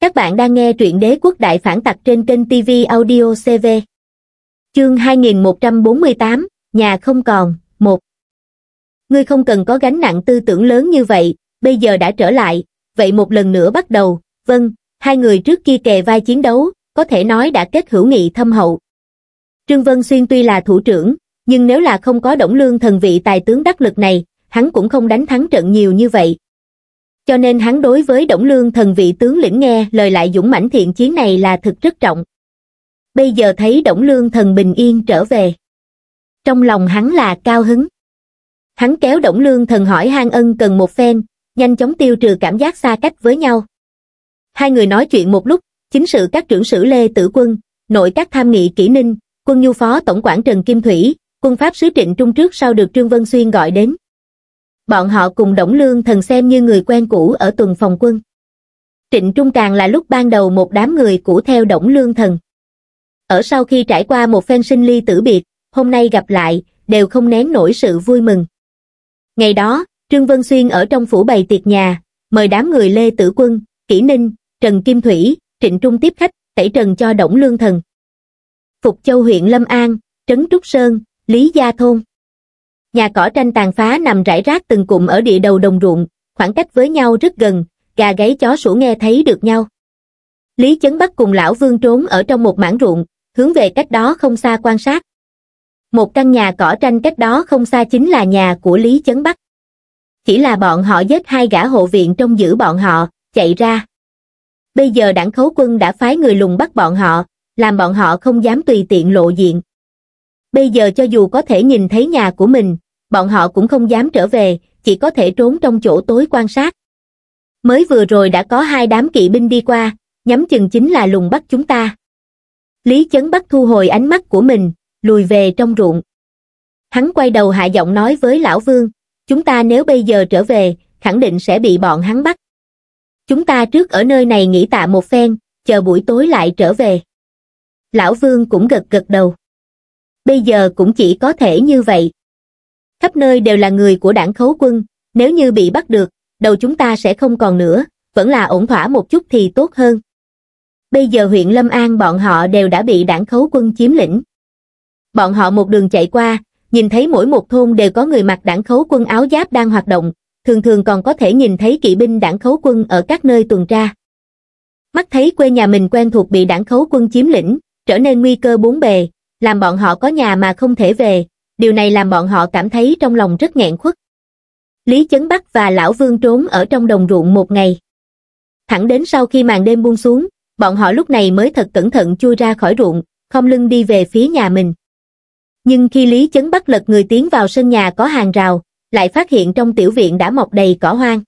Các bạn đang nghe truyện đế quốc đại phản tặc trên kênh TV Audio CV. Chương 2148, Nhà không còn, một Ngươi không cần có gánh nặng tư tưởng lớn như vậy, bây giờ đã trở lại, vậy một lần nữa bắt đầu, vâng, hai người trước kia kề vai chiến đấu, có thể nói đã kết hữu nghị thâm hậu. Trương Vân Xuyên tuy là thủ trưởng, nhưng nếu là không có động lương thần vị tài tướng đắc lực này, hắn cũng không đánh thắng trận nhiều như vậy, cho nên hắn đối với Đổng Lương thần vị tướng lĩnh nghe lời lại dũng mãnh thiện chiến này là thực rất trọng. Bây giờ thấy Đổng Lương thần bình yên trở về. Trong lòng hắn là cao hứng. Hắn kéo Đổng Lương thần hỏi hang ân cần một phen, nhanh chóng tiêu trừ cảm giác xa cách với nhau. Hai người nói chuyện một lúc, chính sự các trưởng sử Lê Tử Quân, nội các tham nghị Kỷ Ninh, quân nhu phó tổng quản Trần Kim Thủy, quân pháp sứ Trịnh Trung trước sau được Trương Vân Xuyên gọi đến bọn họ cùng Đổng Lương Thần xem như người quen cũ ở tuần phòng quân. Trịnh Trung càng là lúc ban đầu một đám người cũ theo Đổng Lương Thần. Ở sau khi trải qua một phen sinh ly tử biệt, hôm nay gặp lại, đều không nén nổi sự vui mừng. Ngày đó, Trương Vân Xuyên ở trong phủ bày tiệc nhà, mời đám người Lê Tử Quân, Kỷ Ninh, Trần Kim Thủy, Trịnh Trung tiếp khách, tẩy trần cho Đổng Lương Thần. Phục Châu huyện Lâm An, Trấn Trúc Sơn, Lý Gia Thôn nhà cỏ tranh tàn phá nằm rải rác từng cụm ở địa đầu đồng ruộng, khoảng cách với nhau rất gần, gà gáy chó sủa nghe thấy được nhau. Lý Chấn Bắc cùng lão Vương trốn ở trong một mảng ruộng, hướng về cách đó không xa quan sát. Một căn nhà cỏ tranh cách đó không xa chính là nhà của Lý Chấn Bắc. Chỉ là bọn họ giết hai gã hộ viện trong giữ bọn họ, chạy ra. Bây giờ đảng khấu quân đã phái người lùng bắt bọn họ, làm bọn họ không dám tùy tiện lộ diện bây giờ cho dù có thể nhìn thấy nhà của mình, bọn họ cũng không dám trở về, chỉ có thể trốn trong chỗ tối quan sát. Mới vừa rồi đã có hai đám kỵ binh đi qua, nhắm chừng chính là lùng bắt chúng ta. Lý Chấn bắt thu hồi ánh mắt của mình, lùi về trong ruộng. Hắn quay đầu hạ giọng nói với Lão Vương, chúng ta nếu bây giờ trở về, khẳng định sẽ bị bọn hắn bắt. Chúng ta trước ở nơi này nghỉ tạ một phen, chờ buổi tối lại trở về. Lão Vương cũng gật gật đầu bây giờ cũng chỉ có thể như vậy. Khắp nơi đều là người của đảng khấu quân, nếu như bị bắt được, đầu chúng ta sẽ không còn nữa, vẫn là ổn thỏa một chút thì tốt hơn. Bây giờ huyện Lâm An bọn họ đều đã bị đảng khấu quân chiếm lĩnh. Bọn họ một đường chạy qua, nhìn thấy mỗi một thôn đều có người mặc đảng khấu quân áo giáp đang hoạt động, thường thường còn có thể nhìn thấy kỵ binh đảng khấu quân ở các nơi tuần tra. Mắt thấy quê nhà mình quen thuộc bị đảng khấu quân chiếm lĩnh, trở nên nguy cơ bốn bề, làm bọn họ có nhà mà không thể về, điều này làm bọn họ cảm thấy trong lòng rất nghẹn khuất. Lý Chấn Bắc và Lão Vương trốn ở trong đồng ruộng một ngày. Thẳng đến sau khi màn đêm buông xuống, bọn họ lúc này mới thật cẩn thận chui ra khỏi ruộng, không lưng đi về phía nhà mình. Nhưng khi Lý Chấn Bắc lật người tiến vào sân nhà có hàng rào, lại phát hiện trong tiểu viện đã mọc đầy cỏ hoang.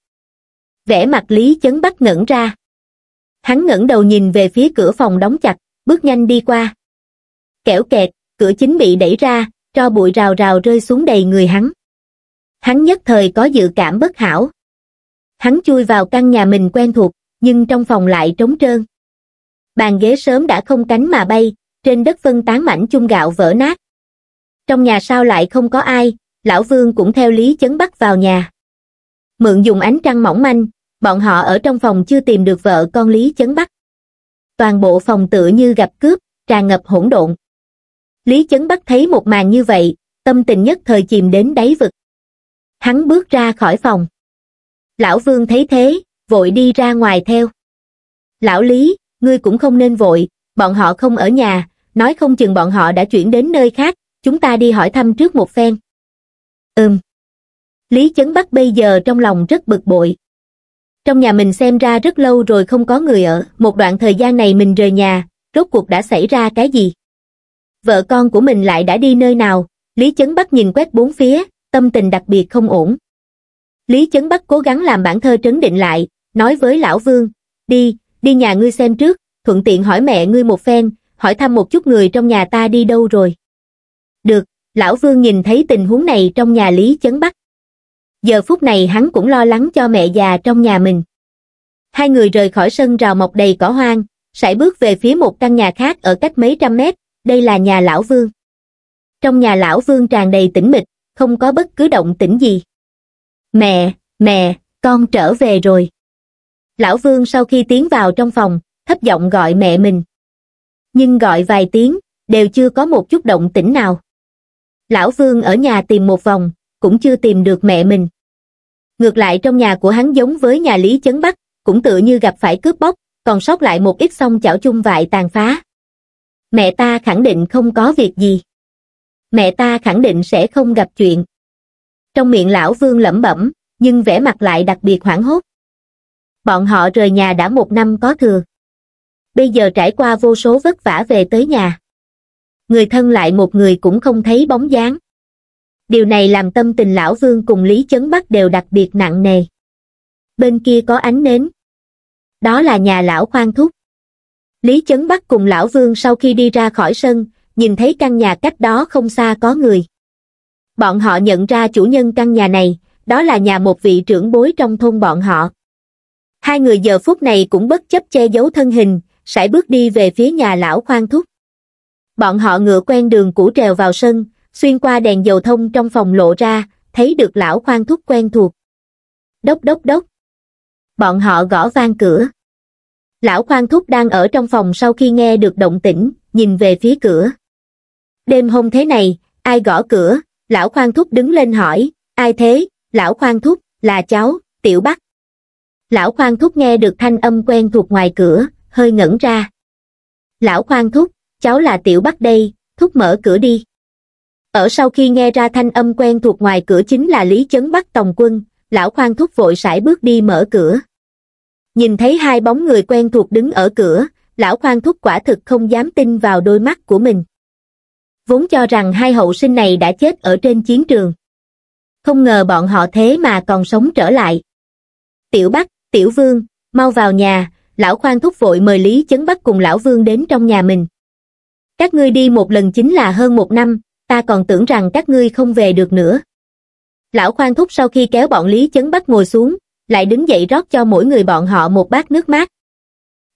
Vẻ mặt Lý Chấn Bắc ngẩn ra. Hắn ngẩng đầu nhìn về phía cửa phòng đóng chặt, bước nhanh đi qua kẻo kẹt cửa chính bị đẩy ra cho bụi rào rào rơi xuống đầy người hắn hắn nhất thời có dự cảm bất hảo hắn chui vào căn nhà mình quen thuộc nhưng trong phòng lại trống trơn bàn ghế sớm đã không cánh mà bay trên đất phân tán mảnh chung gạo vỡ nát trong nhà sao lại không có ai lão vương cũng theo lý chấn bắt vào nhà mượn dùng ánh trăng mỏng manh bọn họ ở trong phòng chưa tìm được vợ con lý chấn bắt toàn bộ phòng tựa như gặp cướp tràn ngập hỗn độn lý chấn bắc thấy một màn như vậy tâm tình nhất thời chìm đến đáy vực hắn bước ra khỏi phòng lão vương thấy thế vội đi ra ngoài theo lão lý ngươi cũng không nên vội bọn họ không ở nhà nói không chừng bọn họ đã chuyển đến nơi khác chúng ta đi hỏi thăm trước một phen ừm lý chấn bắc bây giờ trong lòng rất bực bội trong nhà mình xem ra rất lâu rồi không có người ở một đoạn thời gian này mình rời nhà rốt cuộc đã xảy ra cái gì vợ con của mình lại đã đi nơi nào, Lý Chấn Bắc nhìn quét bốn phía, tâm tình đặc biệt không ổn. Lý Chấn Bắc cố gắng làm bản thơ trấn định lại, nói với Lão Vương, đi, đi nhà ngươi xem trước, thuận tiện hỏi mẹ ngươi một phen, hỏi thăm một chút người trong nhà ta đi đâu rồi. Được, Lão Vương nhìn thấy tình huống này trong nhà Lý Chấn Bắc. Giờ phút này hắn cũng lo lắng cho mẹ già trong nhà mình. Hai người rời khỏi sân rào mọc đầy cỏ hoang, sải bước về phía một căn nhà khác ở cách mấy trăm mét, đây là nhà lão vương trong nhà lão vương tràn đầy tĩnh mịch không có bất cứ động tĩnh gì mẹ mẹ con trở về rồi lão vương sau khi tiến vào trong phòng thấp giọng gọi mẹ mình nhưng gọi vài tiếng đều chưa có một chút động tĩnh nào lão vương ở nhà tìm một vòng cũng chưa tìm được mẹ mình ngược lại trong nhà của hắn giống với nhà lý chấn bắc cũng tự như gặp phải cướp bóc còn sót lại một ít xong chảo chung vại tàn phá Mẹ ta khẳng định không có việc gì. Mẹ ta khẳng định sẽ không gặp chuyện. Trong miệng lão vương lẩm bẩm, nhưng vẻ mặt lại đặc biệt hoảng hốt. Bọn họ rời nhà đã một năm có thừa. Bây giờ trải qua vô số vất vả về tới nhà. Người thân lại một người cũng không thấy bóng dáng. Điều này làm tâm tình lão vương cùng Lý Chấn Bắc đều đặc biệt nặng nề. Bên kia có ánh nến. Đó là nhà lão khoan thúc lý chấn bắc cùng lão vương sau khi đi ra khỏi sân nhìn thấy căn nhà cách đó không xa có người bọn họ nhận ra chủ nhân căn nhà này đó là nhà một vị trưởng bối trong thôn bọn họ hai người giờ phút này cũng bất chấp che giấu thân hình sải bước đi về phía nhà lão khoan thúc bọn họ ngựa quen đường cũ trèo vào sân xuyên qua đèn dầu thông trong phòng lộ ra thấy được lão khoan thúc quen thuộc đốc đốc đốc bọn họ gõ vang cửa Lão Khoan Thúc đang ở trong phòng sau khi nghe được động tĩnh, nhìn về phía cửa. Đêm hôm thế này, ai gõ cửa, lão Khoan Thúc đứng lên hỏi, ai thế, lão Khoan Thúc, là cháu, Tiểu Bắc. Lão Khoan Thúc nghe được thanh âm quen thuộc ngoài cửa, hơi ngẩn ra. Lão Khoan Thúc, cháu là Tiểu Bắc đây, Thúc mở cửa đi. Ở sau khi nghe ra thanh âm quen thuộc ngoài cửa chính là Lý Chấn Bắc Tòng Quân, lão Khoan Thúc vội sải bước đi mở cửa. Nhìn thấy hai bóng người quen thuộc đứng ở cửa, lão khoan thúc quả thực không dám tin vào đôi mắt của mình. Vốn cho rằng hai hậu sinh này đã chết ở trên chiến trường. Không ngờ bọn họ thế mà còn sống trở lại. Tiểu Bắc, Tiểu Vương, mau vào nhà, lão khoan thúc vội mời Lý Chấn Bắc cùng lão Vương đến trong nhà mình. Các ngươi đi một lần chính là hơn một năm, ta còn tưởng rằng các ngươi không về được nữa. Lão khoan thúc sau khi kéo bọn Lý Chấn Bắc ngồi xuống, lại đứng dậy rót cho mỗi người bọn họ một bát nước mát.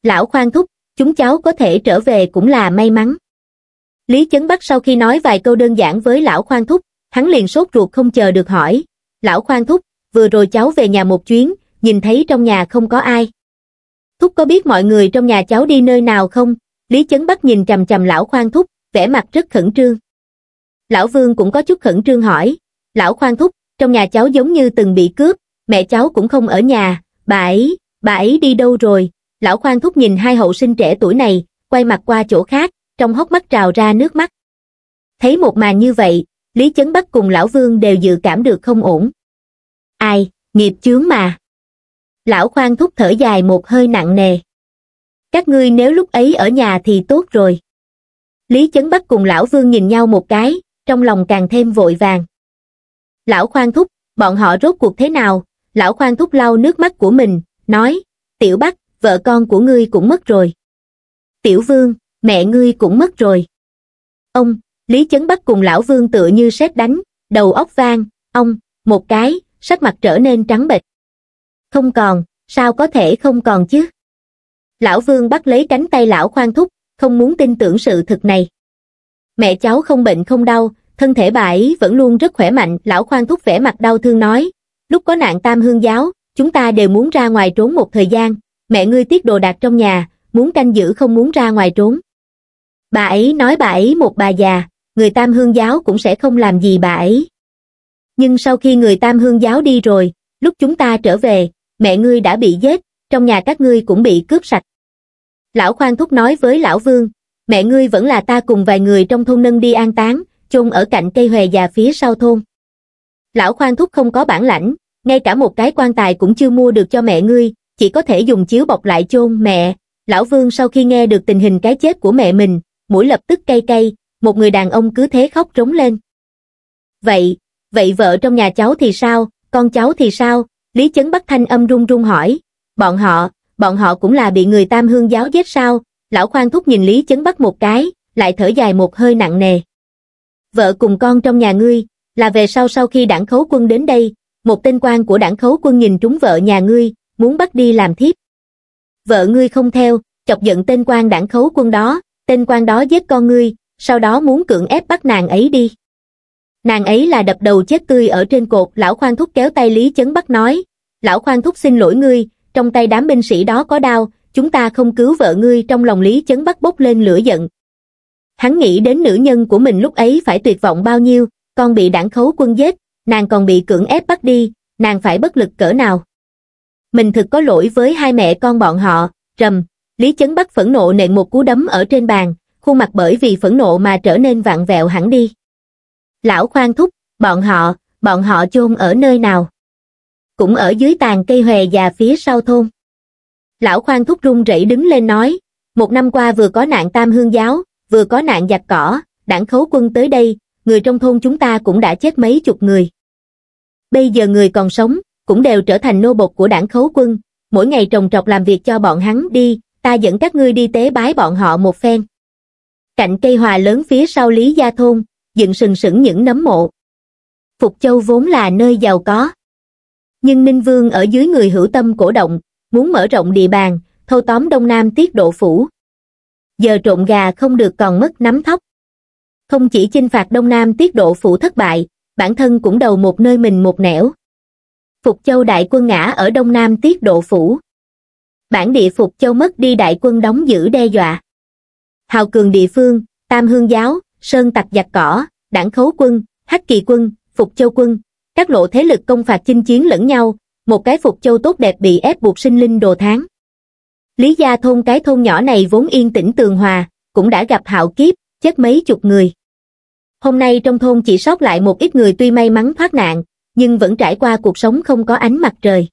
Lão khoan thúc, chúng cháu có thể trở về cũng là may mắn. Lý Chấn Bắc sau khi nói vài câu đơn giản với lão khoan thúc, hắn liền sốt ruột không chờ được hỏi. Lão khoan thúc, vừa rồi cháu về nhà một chuyến, nhìn thấy trong nhà không có ai. Thúc có biết mọi người trong nhà cháu đi nơi nào không? Lý Chấn Bắc nhìn chầm chầm lão khoan thúc, vẻ mặt rất khẩn trương. Lão Vương cũng có chút khẩn trương hỏi. Lão khoan thúc, trong nhà cháu giống như từng bị cướp, mẹ cháu cũng không ở nhà, bà ấy, bà ấy đi đâu rồi? Lão Khoan thúc nhìn hai hậu sinh trẻ tuổi này, quay mặt qua chỗ khác, trong hốc mắt trào ra nước mắt. Thấy một màn như vậy, Lý Chấn Bắc cùng Lão Vương đều dự cảm được không ổn. Ai, nghiệp chướng mà. Lão Khoan thúc thở dài một hơi nặng nề. Các ngươi nếu lúc ấy ở nhà thì tốt rồi. Lý Chấn Bắc cùng Lão Vương nhìn nhau một cái, trong lòng càng thêm vội vàng. Lão Khoan thúc, bọn họ rốt cuộc thế nào, lão khoan thúc lau nước mắt của mình, nói, tiểu bắc, vợ con của ngươi cũng mất rồi. Tiểu vương, mẹ ngươi cũng mất rồi. Ông, Lý Chấn Bắc cùng lão vương tựa như sét đánh, đầu óc vang, ông, một cái, sắc mặt trở nên trắng bệch. Không còn, sao có thể không còn chứ? Lão vương bắt lấy cánh tay lão khoan thúc, không muốn tin tưởng sự thực này. Mẹ cháu không bệnh không đau, thân thể bà ấy vẫn luôn rất khỏe mạnh, lão khoan thúc vẻ mặt đau thương nói, lúc có nạn tam hương giáo, chúng ta đều muốn ra ngoài trốn một thời gian, mẹ ngươi tiếc đồ đạc trong nhà, muốn canh giữ không muốn ra ngoài trốn. Bà ấy nói bà ấy một bà già, người tam hương giáo cũng sẽ không làm gì bà ấy. Nhưng sau khi người tam hương giáo đi rồi, lúc chúng ta trở về, mẹ ngươi đã bị giết, trong nhà các ngươi cũng bị cướp sạch. Lão Khoan Thúc nói với Lão Vương, mẹ ngươi vẫn là ta cùng vài người trong thôn nâng đi an táng, chôn ở cạnh cây hòe già phía sau thôn lão khoan thúc không có bản lãnh, ngay cả một cái quan tài cũng chưa mua được cho mẹ ngươi, chỉ có thể dùng chiếu bọc lại chôn mẹ. Lão Vương sau khi nghe được tình hình cái chết của mẹ mình, mũi lập tức cay cay, một người đàn ông cứ thế khóc trống lên. Vậy, vậy vợ trong nhà cháu thì sao, con cháu thì sao? Lý Chấn Bắc Thanh âm run run hỏi. Bọn họ, bọn họ cũng là bị người tam hương giáo giết sao? Lão Khoan Thúc nhìn Lý Chấn Bắc một cái, lại thở dài một hơi nặng nề. Vợ cùng con trong nhà ngươi, là về sau sau khi đảng khấu quân đến đây, một tên quan của đảng khấu quân nhìn trúng vợ nhà ngươi, muốn bắt đi làm thiếp. Vợ ngươi không theo, chọc giận tên quan đảng khấu quân đó, tên quan đó giết con ngươi, sau đó muốn cưỡng ép bắt nàng ấy đi. Nàng ấy là đập đầu chết tươi ở trên cột, lão khoan thúc kéo tay Lý Chấn bắt nói, lão khoan thúc xin lỗi ngươi, trong tay đám binh sĩ đó có đao, chúng ta không cứu vợ ngươi trong lòng Lý Chấn bắt bốc lên lửa giận. Hắn nghĩ đến nữ nhân của mình lúc ấy phải tuyệt vọng bao nhiêu, con bị đảng khấu quân giết, nàng còn bị cưỡng ép bắt đi, nàng phải bất lực cỡ nào. Mình thực có lỗi với hai mẹ con bọn họ, rầm, Lý Chấn Bắc phẫn nộ nện một cú đấm ở trên bàn, khuôn mặt bởi vì phẫn nộ mà trở nên vặn vẹo hẳn đi. Lão khoan thúc, bọn họ, bọn họ chôn ở nơi nào? Cũng ở dưới tàn cây hòe già phía sau thôn. Lão khoan thúc run rẩy đứng lên nói, một năm qua vừa có nạn tam hương giáo, vừa có nạn giặc cỏ, đảng khấu quân tới đây, người trong thôn chúng ta cũng đã chết mấy chục người. Bây giờ người còn sống, cũng đều trở thành nô bộc của đảng khấu quân, mỗi ngày trồng trọc làm việc cho bọn hắn đi, ta dẫn các ngươi đi tế bái bọn họ một phen. Cạnh cây hòa lớn phía sau Lý Gia Thôn, dựng sừng sững những nấm mộ. Phục Châu vốn là nơi giàu có. Nhưng Ninh Vương ở dưới người hữu tâm cổ động, muốn mở rộng địa bàn, thâu tóm Đông Nam tiết độ phủ. Giờ trộn gà không được còn mất nắm thóc không chỉ chinh phạt Đông Nam tiết độ phủ thất bại, bản thân cũng đầu một nơi mình một nẻo. Phục Châu đại quân ngã ở Đông Nam tiết độ phủ. Bản địa Phục Châu mất đi đại quân đóng giữ đe dọa. Hào cường địa phương, Tam Hương Giáo, Sơn Tặc Giặc Cỏ, Đảng Khấu Quân, Hắc Kỳ Quân, Phục Châu Quân, các lộ thế lực công phạt chinh chiến lẫn nhau, một cái Phục Châu tốt đẹp bị ép buộc sinh linh đồ tháng. Lý gia thôn cái thôn nhỏ này vốn yên tĩnh tường hòa, cũng đã gặp hạo kiếp, chết mấy chục người. Hôm nay trong thôn chỉ sót lại một ít người tuy may mắn thoát nạn, nhưng vẫn trải qua cuộc sống không có ánh mặt trời.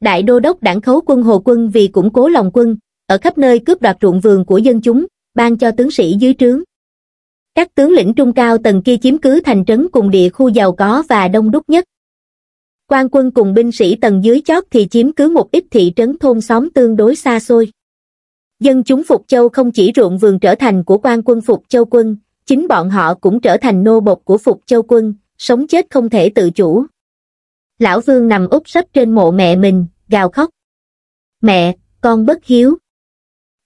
Đại đô đốc đảng khấu quân Hồ Quân vì củng cố lòng quân, ở khắp nơi cướp đoạt ruộng vườn của dân chúng, ban cho tướng sĩ dưới trướng. Các tướng lĩnh trung cao tầng kia chiếm cứ thành trấn cùng địa khu giàu có và đông đúc nhất. Quan quân cùng binh sĩ tầng dưới chót thì chiếm cứ một ít thị trấn thôn xóm tương đối xa xôi dân chúng Phục Châu không chỉ ruộng vườn trở thành của quan quân Phục Châu quân, chính bọn họ cũng trở thành nô bộc của Phục Châu quân, sống chết không thể tự chủ. Lão Vương nằm úp sấp trên mộ mẹ mình, gào khóc. Mẹ, con bất hiếu.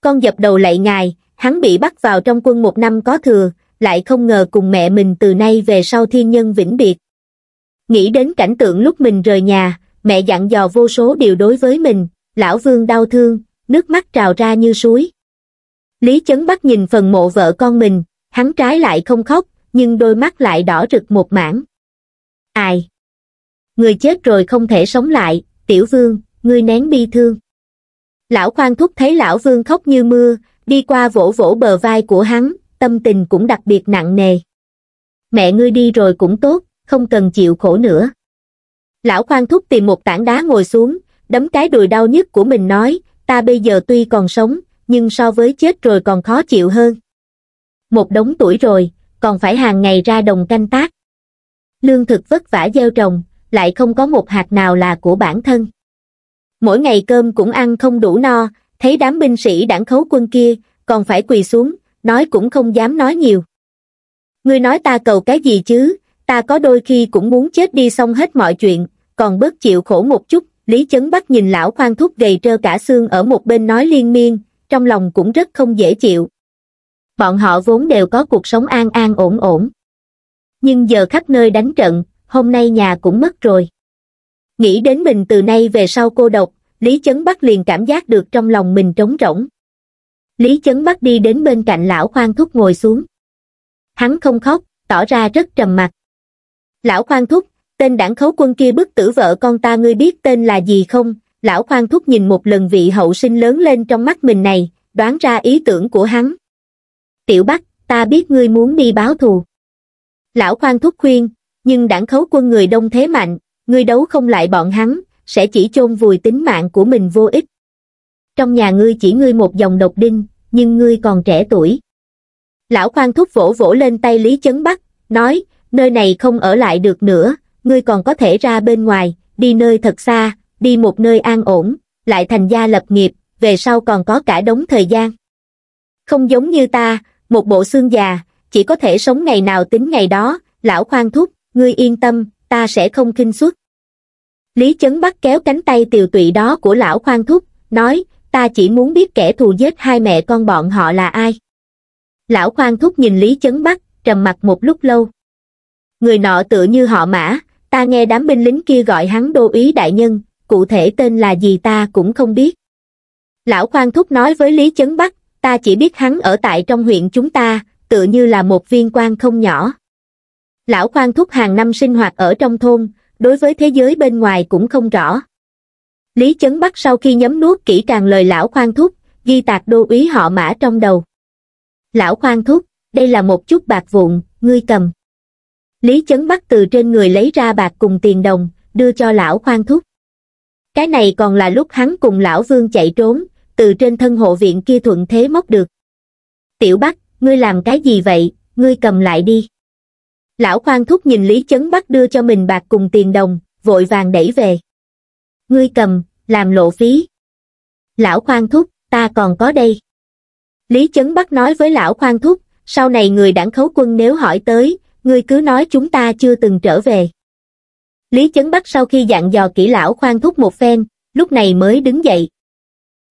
Con dập đầu lạy ngài, hắn bị bắt vào trong quân một năm có thừa, lại không ngờ cùng mẹ mình từ nay về sau thiên nhân vĩnh biệt. Nghĩ đến cảnh tượng lúc mình rời nhà, mẹ dặn dò vô số điều đối với mình, lão Vương đau thương, nước mắt trào ra như suối. Lý Chấn Bắc nhìn phần mộ vợ con mình, hắn trái lại không khóc, nhưng đôi mắt lại đỏ rực một mảng. Ai? Người chết rồi không thể sống lại, tiểu vương, ngươi nén bi thương. Lão khoan thúc thấy lão vương khóc như mưa, đi qua vỗ vỗ bờ vai của hắn, tâm tình cũng đặc biệt nặng nề. Mẹ ngươi đi rồi cũng tốt, không cần chịu khổ nữa. Lão khoan thúc tìm một tảng đá ngồi xuống, đấm cái đùi đau nhất của mình nói, ta bây giờ tuy còn sống, nhưng so với chết rồi còn khó chịu hơn. Một đống tuổi rồi, còn phải hàng ngày ra đồng canh tác. Lương thực vất vả gieo trồng, lại không có một hạt nào là của bản thân. Mỗi ngày cơm cũng ăn không đủ no, thấy đám binh sĩ đảng khấu quân kia, còn phải quỳ xuống, nói cũng không dám nói nhiều. Ngươi nói ta cầu cái gì chứ, ta có đôi khi cũng muốn chết đi xong hết mọi chuyện, còn bớt chịu khổ một chút lý chấn bắc nhìn lão khoan thúc gầy trơ cả xương ở một bên nói liên miên trong lòng cũng rất không dễ chịu bọn họ vốn đều có cuộc sống an an ổn ổn nhưng giờ khắp nơi đánh trận hôm nay nhà cũng mất rồi nghĩ đến mình từ nay về sau cô độc lý chấn bắc liền cảm giác được trong lòng mình trống rỗng lý chấn bắc đi đến bên cạnh lão khoan thúc ngồi xuống hắn không khóc tỏ ra rất trầm mặc lão khoan thúc tên đảng khấu quân kia bức tử vợ con ta ngươi biết tên là gì không lão khoan thúc nhìn một lần vị hậu sinh lớn lên trong mắt mình này đoán ra ý tưởng của hắn tiểu bắc ta biết ngươi muốn đi báo thù lão khoan thúc khuyên nhưng đảng khấu quân người đông thế mạnh ngươi đấu không lại bọn hắn sẽ chỉ chôn vùi tính mạng của mình vô ích trong nhà ngươi chỉ ngươi một dòng độc đinh nhưng ngươi còn trẻ tuổi lão khoan thúc vỗ vỗ lên tay lý chấn bắc nói nơi này không ở lại được nữa ngươi còn có thể ra bên ngoài, đi nơi thật xa, đi một nơi an ổn, lại thành gia lập nghiệp, về sau còn có cả đống thời gian. Không giống như ta, một bộ xương già, chỉ có thể sống ngày nào tính ngày đó, lão khoan thúc, ngươi yên tâm, ta sẽ không kinh suất. Lý Chấn Bắc kéo cánh tay tiều tụy đó của lão khoan thúc, nói, ta chỉ muốn biết kẻ thù giết hai mẹ con bọn họ là ai. Lão khoan thúc nhìn Lý Chấn Bắc, trầm mặt một lúc lâu. Người nọ tựa như họ mã, ta nghe đám binh lính kia gọi hắn đô úy đại nhân, cụ thể tên là gì ta cũng không biết. Lão Khoan Thúc nói với Lý Chấn Bắc, ta chỉ biết hắn ở tại trong huyện chúng ta, tựa như là một viên quan không nhỏ. Lão Khoan Thúc hàng năm sinh hoạt ở trong thôn, đối với thế giới bên ngoài cũng không rõ. Lý Chấn Bắc sau khi nhấm nuốt kỹ càng lời Lão Khoan Thúc, ghi tạc đô úy họ mã trong đầu. Lão Khoan Thúc, đây là một chút bạc vụn, ngươi cầm. Lý chấn bắt từ trên người lấy ra bạc cùng tiền đồng, đưa cho lão khoan thúc. Cái này còn là lúc hắn cùng lão vương chạy trốn, từ trên thân hộ viện kia thuận thế móc được. Tiểu Bắc, ngươi làm cái gì vậy, ngươi cầm lại đi. Lão khoan thúc nhìn Lý Chấn Bắc đưa cho mình bạc cùng tiền đồng, vội vàng đẩy về. Ngươi cầm, làm lộ phí. Lão khoan thúc, ta còn có đây. Lý Chấn Bắc nói với lão khoan thúc, sau này người đảng khấu quân nếu hỏi tới, ngươi cứ nói chúng ta chưa từng trở về. Lý Chấn Bắc sau khi dặn dò kỹ lão khoan thúc một phen, lúc này mới đứng dậy.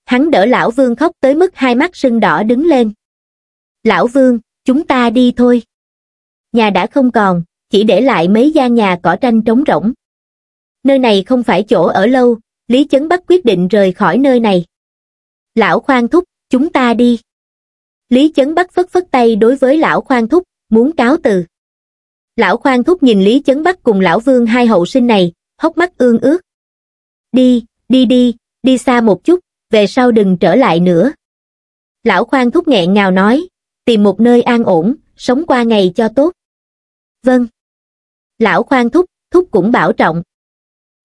Hắn đỡ lão vương khóc tới mức hai mắt sưng đỏ đứng lên. Lão vương, chúng ta đi thôi. Nhà đã không còn, chỉ để lại mấy gian nhà cỏ tranh trống rỗng. Nơi này không phải chỗ ở lâu, Lý Chấn Bắc quyết định rời khỏi nơi này. Lão khoan thúc, chúng ta đi. Lý Chấn Bắc phất phất tay đối với lão khoan thúc, muốn cáo từ lão khoan thúc nhìn lý chấn bắc cùng lão vương hai hậu sinh này hốc mắt ương ước đi đi đi đi xa một chút về sau đừng trở lại nữa lão khoan thúc nghẹn ngào nói tìm một nơi an ổn sống qua ngày cho tốt vâng lão khoan thúc thúc cũng bảo trọng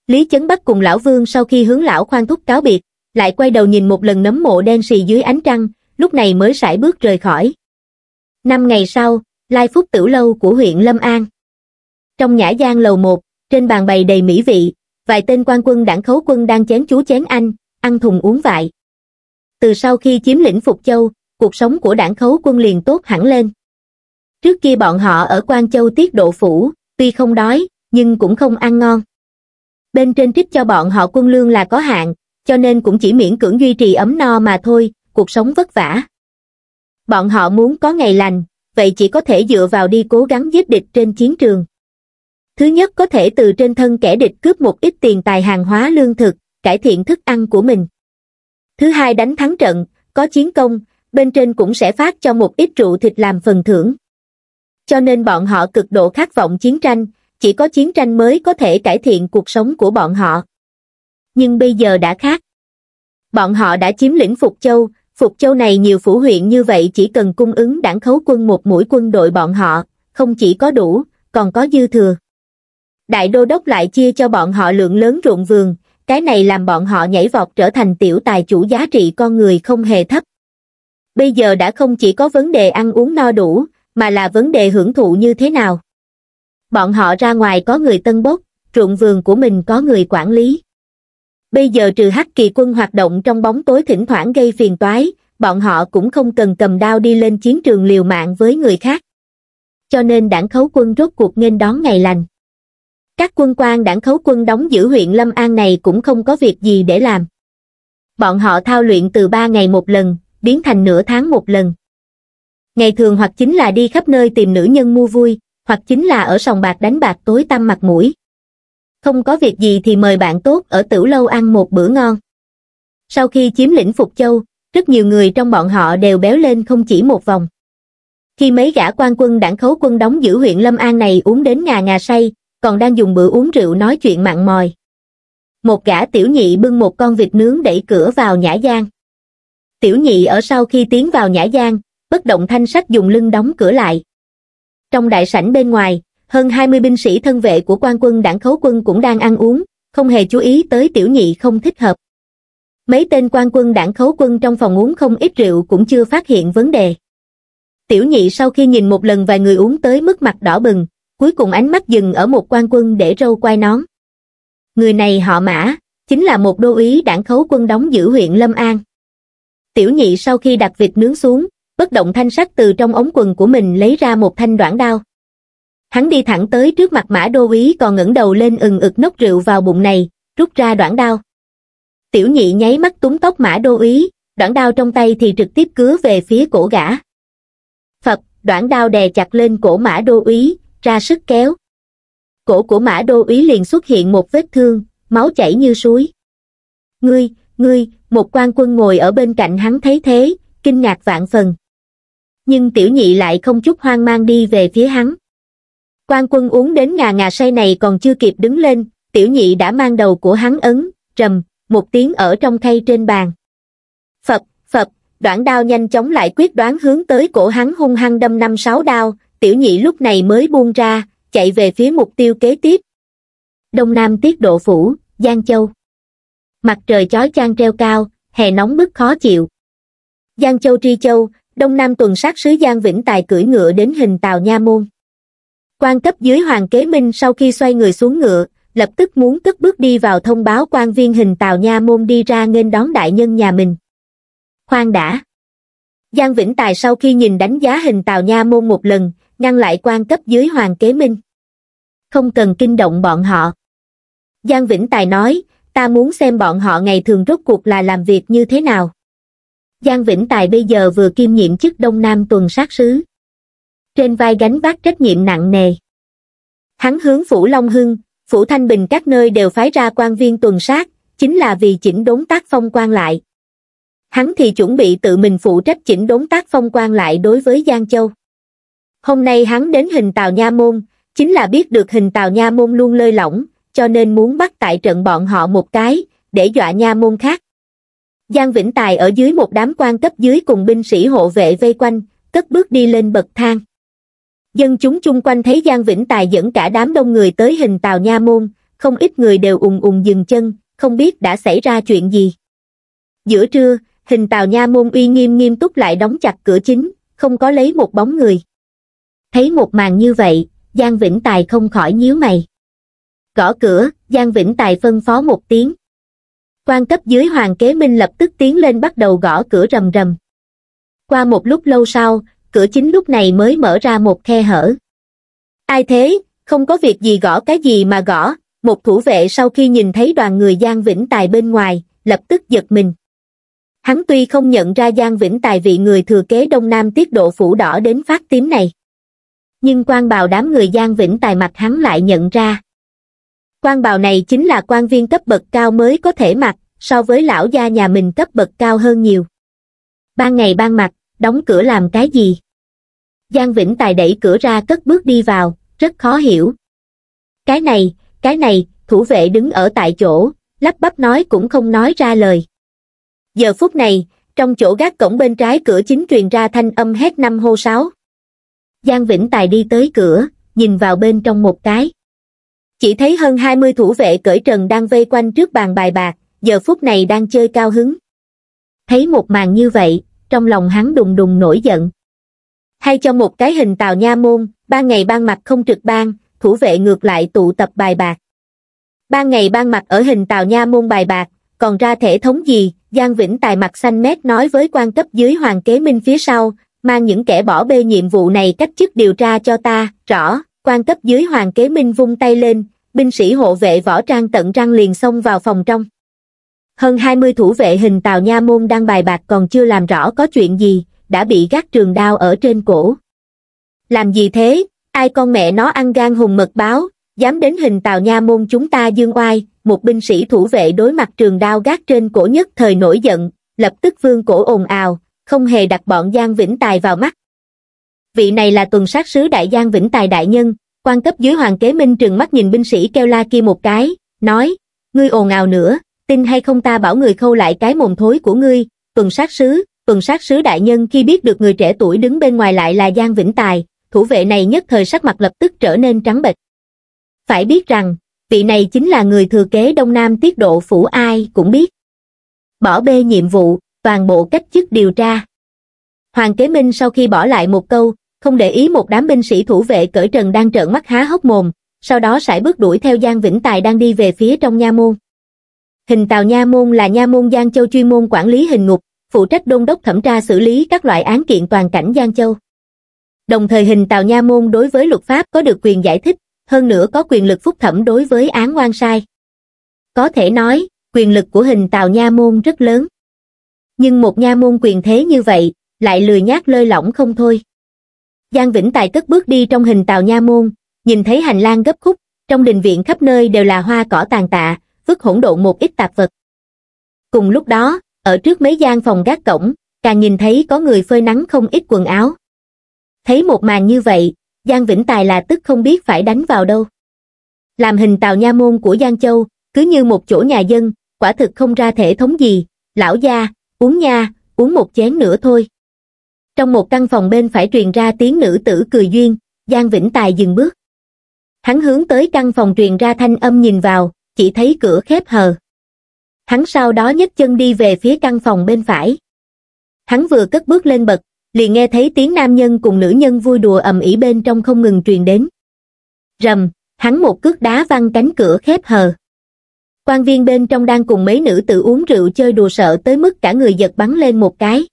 lý chấn bắc cùng lão vương sau khi hướng lão khoan thúc cáo biệt lại quay đầu nhìn một lần nấm mộ đen xì dưới ánh trăng lúc này mới sải bước rời khỏi năm ngày sau lai phúc tiểu lâu của huyện Lâm An. Trong nhã gian lầu một, trên bàn bày đầy mỹ vị, vài tên quan quân đảng khấu quân đang chén chú chén anh, ăn thùng uống vại. Từ sau khi chiếm lĩnh Phục Châu, cuộc sống của đảng khấu quân liền tốt hẳn lên. Trước kia bọn họ ở Quan Châu tiết độ phủ, tuy không đói, nhưng cũng không ăn ngon. Bên trên trích cho bọn họ quân lương là có hạn, cho nên cũng chỉ miễn cưỡng duy trì ấm no mà thôi, cuộc sống vất vả. Bọn họ muốn có ngày lành, vậy chỉ có thể dựa vào đi cố gắng giết địch trên chiến trường. Thứ nhất có thể từ trên thân kẻ địch cướp một ít tiền tài hàng hóa lương thực, cải thiện thức ăn của mình. Thứ hai đánh thắng trận, có chiến công, bên trên cũng sẽ phát cho một ít rượu thịt làm phần thưởng. Cho nên bọn họ cực độ khát vọng chiến tranh, chỉ có chiến tranh mới có thể cải thiện cuộc sống của bọn họ. Nhưng bây giờ đã khác. Bọn họ đã chiếm lĩnh Phục Châu, Phục Châu này nhiều phủ huyện như vậy chỉ cần cung ứng đảng khấu quân một mũi quân đội bọn họ, không chỉ có đủ, còn có dư thừa. Đại đô đốc lại chia cho bọn họ lượng lớn ruộng vườn, cái này làm bọn họ nhảy vọt trở thành tiểu tài chủ giá trị con người không hề thấp. Bây giờ đã không chỉ có vấn đề ăn uống no đủ, mà là vấn đề hưởng thụ như thế nào. Bọn họ ra ngoài có người tân bốc, ruộng vườn của mình có người quản lý bây giờ trừ hắc kỳ quân hoạt động trong bóng tối thỉnh thoảng gây phiền toái bọn họ cũng không cần cầm đao đi lên chiến trường liều mạng với người khác cho nên đảng khấu quân rốt cuộc nghênh đón ngày lành các quân quan đảng khấu quân đóng giữ huyện lâm an này cũng không có việc gì để làm bọn họ thao luyện từ ba ngày một lần biến thành nửa tháng một lần ngày thường hoặc chính là đi khắp nơi tìm nữ nhân mua vui hoặc chính là ở sòng bạc đánh bạc tối tăm mặt mũi không có việc gì thì mời bạn tốt ở tửu lâu ăn một bữa ngon sau khi chiếm lĩnh phục châu rất nhiều người trong bọn họ đều béo lên không chỉ một vòng khi mấy gã quan quân đảng khấu quân đóng giữ huyện lâm an này uống đến ngà ngà say còn đang dùng bữa uống rượu nói chuyện mặn mòi một gã tiểu nhị bưng một con vịt nướng đẩy cửa vào nhã gian tiểu nhị ở sau khi tiến vào nhã gian bất động thanh sách dùng lưng đóng cửa lại trong đại sảnh bên ngoài hơn 20 binh sĩ thân vệ của quan quân đảng khấu quân cũng đang ăn uống, không hề chú ý tới tiểu nhị không thích hợp. Mấy tên quan quân đảng khấu quân trong phòng uống không ít rượu cũng chưa phát hiện vấn đề. Tiểu nhị sau khi nhìn một lần vài người uống tới mức mặt đỏ bừng, cuối cùng ánh mắt dừng ở một quan quân để râu quai nón. Người này họ mã, chính là một đô úy đảng khấu quân đóng giữ huyện Lâm An. Tiểu nhị sau khi đặt vịt nướng xuống, bất động thanh sắc từ trong ống quần của mình lấy ra một thanh đoạn đao, hắn đi thẳng tới trước mặt mã đô úy còn ngẩng đầu lên ừng ực nốc rượu vào bụng này rút ra đoạn đao tiểu nhị nháy mắt túng tóc mã đô úy đoạn đao trong tay thì trực tiếp cứa về phía cổ gã phật đoạn đao đè chặt lên cổ mã đô úy ra sức kéo cổ của mã đô úy liền xuất hiện một vết thương máu chảy như suối ngươi ngươi một quan quân ngồi ở bên cạnh hắn thấy thế kinh ngạc vạn phần nhưng tiểu nhị lại không chút hoang mang đi về phía hắn quan quân uống đến ngà ngà say này còn chưa kịp đứng lên tiểu nhị đã mang đầu của hắn ấn rầm một tiếng ở trong khay trên bàn phập phập đoạn đao nhanh chóng lại quyết đoán hướng tới cổ hắn hung hăng đâm năm sáu đao tiểu nhị lúc này mới buông ra chạy về phía mục tiêu kế tiếp đông nam tiết độ phủ giang châu mặt trời chói chang treo cao hè nóng bức khó chịu giang châu tri châu đông nam tuần sát sứ giang vĩnh tài cưỡi ngựa đến hình tàu nha môn quan cấp dưới hoàng kế minh sau khi xoay người xuống ngựa lập tức muốn cất bước đi vào thông báo quan viên hình tào nha môn đi ra nghênh đón đại nhân nhà mình khoan đã giang vĩnh tài sau khi nhìn đánh giá hình tào nha môn một lần ngăn lại quan cấp dưới hoàng kế minh không cần kinh động bọn họ giang vĩnh tài nói ta muốn xem bọn họ ngày thường rốt cuộc là làm việc như thế nào giang vĩnh tài bây giờ vừa kiêm nhiệm chức đông nam tuần sát sứ trên vai gánh vác trách nhiệm nặng nề. Hắn hướng Phủ Long Hưng, Phủ Thanh Bình các nơi đều phái ra quan viên tuần sát, chính là vì chỉnh đốn tác phong quan lại. Hắn thì chuẩn bị tự mình phụ trách chỉnh đốn tác phong quan lại đối với Giang Châu. Hôm nay hắn đến hình tàu Nha Môn, chính là biết được hình tàu Nha Môn luôn lơi lỏng, cho nên muốn bắt tại trận bọn họ một cái, để dọa Nha Môn khác. Giang Vĩnh Tài ở dưới một đám quan cấp dưới cùng binh sĩ hộ vệ vây quanh, cất bước đi lên bậc thang dân chúng chung quanh thấy giang vĩnh tài dẫn cả đám đông người tới hình tàu nha môn không ít người đều ùng ùng dừng chân không biết đã xảy ra chuyện gì giữa trưa hình tàu nha môn uy nghiêm nghiêm túc lại đóng chặt cửa chính không có lấy một bóng người thấy một màn như vậy giang vĩnh tài không khỏi nhíu mày gõ cửa giang vĩnh tài phân phó một tiếng quan cấp dưới hoàng kế minh lập tức tiến lên bắt đầu gõ cửa rầm rầm qua một lúc lâu sau cửa chính lúc này mới mở ra một khe hở. Ai thế, không có việc gì gõ cái gì mà gõ, một thủ vệ sau khi nhìn thấy đoàn người Giang Vĩnh Tài bên ngoài, lập tức giật mình. Hắn tuy không nhận ra Giang Vĩnh Tài vị người thừa kế Đông Nam tiết độ phủ đỏ đến phát tím này. Nhưng quan bào đám người Giang Vĩnh Tài mặt hắn lại nhận ra. Quan bào này chính là quan viên cấp bậc cao mới có thể mặc, so với lão gia nhà mình cấp bậc cao hơn nhiều. Ban ngày ban mặt, đóng cửa làm cái gì? giang vĩnh tài đẩy cửa ra cất bước đi vào rất khó hiểu cái này cái này thủ vệ đứng ở tại chỗ lắp bắp nói cũng không nói ra lời giờ phút này trong chỗ gác cổng bên trái cửa chính truyền ra thanh âm hét năm hô sáu giang vĩnh tài đi tới cửa nhìn vào bên trong một cái chỉ thấy hơn hai mươi thủ vệ cởi trần đang vây quanh trước bàn bài bạc giờ phút này đang chơi cao hứng thấy một màn như vậy trong lòng hắn đùng đùng nổi giận hay cho một cái hình tàu nha môn, ban ngày ban mặt không trực ban, thủ vệ ngược lại tụ tập bài bạc. Ban ngày ban mặt ở hình tàu nha môn bài bạc, còn ra thể thống gì, Giang Vĩnh Tài mặt xanh mét nói với quan cấp dưới Hoàng Kế Minh phía sau, mang những kẻ bỏ bê nhiệm vụ này cách chức điều tra cho ta, rõ, quan cấp dưới Hoàng Kế Minh vung tay lên, binh sĩ hộ vệ võ trang tận răng liền xông vào phòng trong. Hơn 20 thủ vệ hình tàu nha môn đang bài bạc còn chưa làm rõ có chuyện gì, đã bị gác trường đao ở trên cổ. Làm gì thế, ai con mẹ nó ăn gan hùng mật báo, dám đến hình tào nha môn chúng ta dương oai, một binh sĩ thủ vệ đối mặt trường đao gác trên cổ nhất thời nổi giận, lập tức vương cổ ồn ào, không hề đặt bọn Giang Vĩnh Tài vào mắt. Vị này là tuần sát sứ đại Giang Vĩnh Tài đại nhân, quan cấp dưới hoàng kế minh trừng mắt nhìn binh sĩ kêu la kia một cái, nói, ngươi ồn ào nữa, tin hay không ta bảo người khâu lại cái mồm thối của ngươi, tuần sát sứ, tuần sát sứ đại nhân khi biết được người trẻ tuổi đứng bên ngoài lại là Giang Vĩnh Tài, thủ vệ này nhất thời sắc mặt lập tức trở nên trắng bệch. Phải biết rằng, vị này chính là người thừa kế Đông Nam tiết độ phủ ai cũng biết. Bỏ bê nhiệm vụ, toàn bộ cách chức điều tra. Hoàng Kế Minh sau khi bỏ lại một câu, không để ý một đám binh sĩ thủ vệ cởi trần đang trợn mắt há hốc mồm, sau đó sải bước đuổi theo Giang Vĩnh Tài đang đi về phía trong nha môn. Hình tàu nha môn là nha môn Giang Châu chuyên môn quản lý hình ngục, phụ trách đôn đốc thẩm tra xử lý các loại án kiện toàn cảnh Giang Châu. Đồng thời hình Tào Nha Môn đối với luật pháp có được quyền giải thích, hơn nữa có quyền lực phúc thẩm đối với án oan sai. Có thể nói, quyền lực của hình Tào Nha Môn rất lớn. Nhưng một Nha Môn quyền thế như vậy, lại lười nhát lơi lỏng không thôi. Giang Vĩnh Tài cất bước đi trong hình Tào Nha Môn, nhìn thấy hành lang gấp khúc, trong đình viện khắp nơi đều là hoa cỏ tàn tạ, vứt hỗn độn một ít tạp vật. Cùng lúc đó, ở trước mấy gian phòng gác cổng càng nhìn thấy có người phơi nắng không ít quần áo thấy một màn như vậy giang vĩnh tài là tức không biết phải đánh vào đâu làm hình tàu nha môn của giang châu cứ như một chỗ nhà dân quả thực không ra thể thống gì lão gia uống nha uống một chén nữa thôi trong một căn phòng bên phải truyền ra tiếng nữ tử cười duyên giang vĩnh tài dừng bước hắn hướng tới căn phòng truyền ra thanh âm nhìn vào chỉ thấy cửa khép hờ hắn sau đó nhấc chân đi về phía căn phòng bên phải. Hắn vừa cất bước lên bậc, liền nghe thấy tiếng nam nhân cùng nữ nhân vui đùa ầm ĩ bên trong không ngừng truyền đến. Rầm, hắn một cước đá văng cánh cửa khép hờ. Quan viên bên trong đang cùng mấy nữ tử uống rượu chơi đùa sợ tới mức cả người giật bắn lên một cái.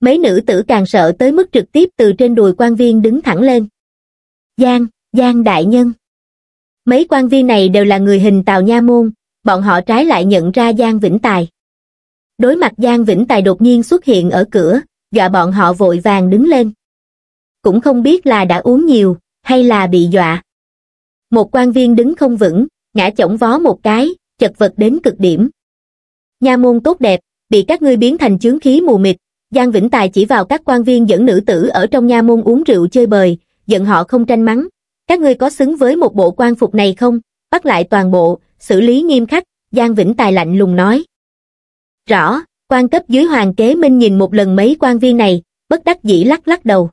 Mấy nữ tử càng sợ tới mức trực tiếp từ trên đùi quan viên đứng thẳng lên. Giang, Giang đại nhân. Mấy quan viên này đều là người hình tàu nha môn, bọn họ trái lại nhận ra Giang Vĩnh Tài. Đối mặt Giang Vĩnh Tài đột nhiên xuất hiện ở cửa, dọa bọn họ vội vàng đứng lên. Cũng không biết là đã uống nhiều, hay là bị dọa. Một quan viên đứng không vững, ngã chổng vó một cái, chật vật đến cực điểm. Nha môn tốt đẹp, bị các ngươi biến thành chướng khí mù mịt, Giang Vĩnh Tài chỉ vào các quan viên dẫn nữ tử ở trong nha môn uống rượu chơi bời, giận họ không tranh mắng. Các ngươi có xứng với một bộ quan phục này không? bắt lại toàn bộ, xử lý nghiêm khắc, Giang Vĩnh Tài lạnh lùng nói. Rõ, quan cấp dưới Hoàng Kế Minh nhìn một lần mấy quan viên này, bất đắc dĩ lắc lắc đầu.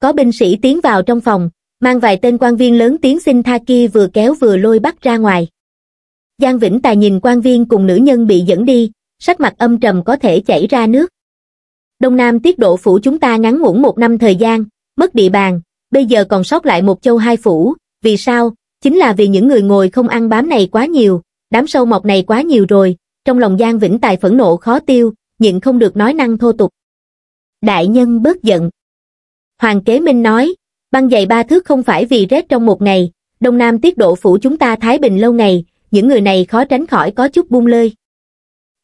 Có binh sĩ tiến vào trong phòng, mang vài tên quan viên lớn tiếng xin tha kia vừa kéo vừa lôi bắt ra ngoài. Giang Vĩnh Tài nhìn quan viên cùng nữ nhân bị dẫn đi, sắc mặt âm trầm có thể chảy ra nước. Đông Nam tiết độ phủ chúng ta ngắn ngủn một năm thời gian, mất địa bàn, bây giờ còn sót lại một châu hai phủ, vì sao, chính là vì những người ngồi không ăn bám này quá nhiều đám sâu mọc này quá nhiều rồi trong lòng giang vĩnh tài phẫn nộ khó tiêu nhịn không được nói năng thô tục đại nhân bớt giận hoàng kế minh nói băng dày ba thước không phải vì rét trong một ngày đông nam tiết độ phủ chúng ta thái bình lâu ngày những người này khó tránh khỏi có chút buông lơi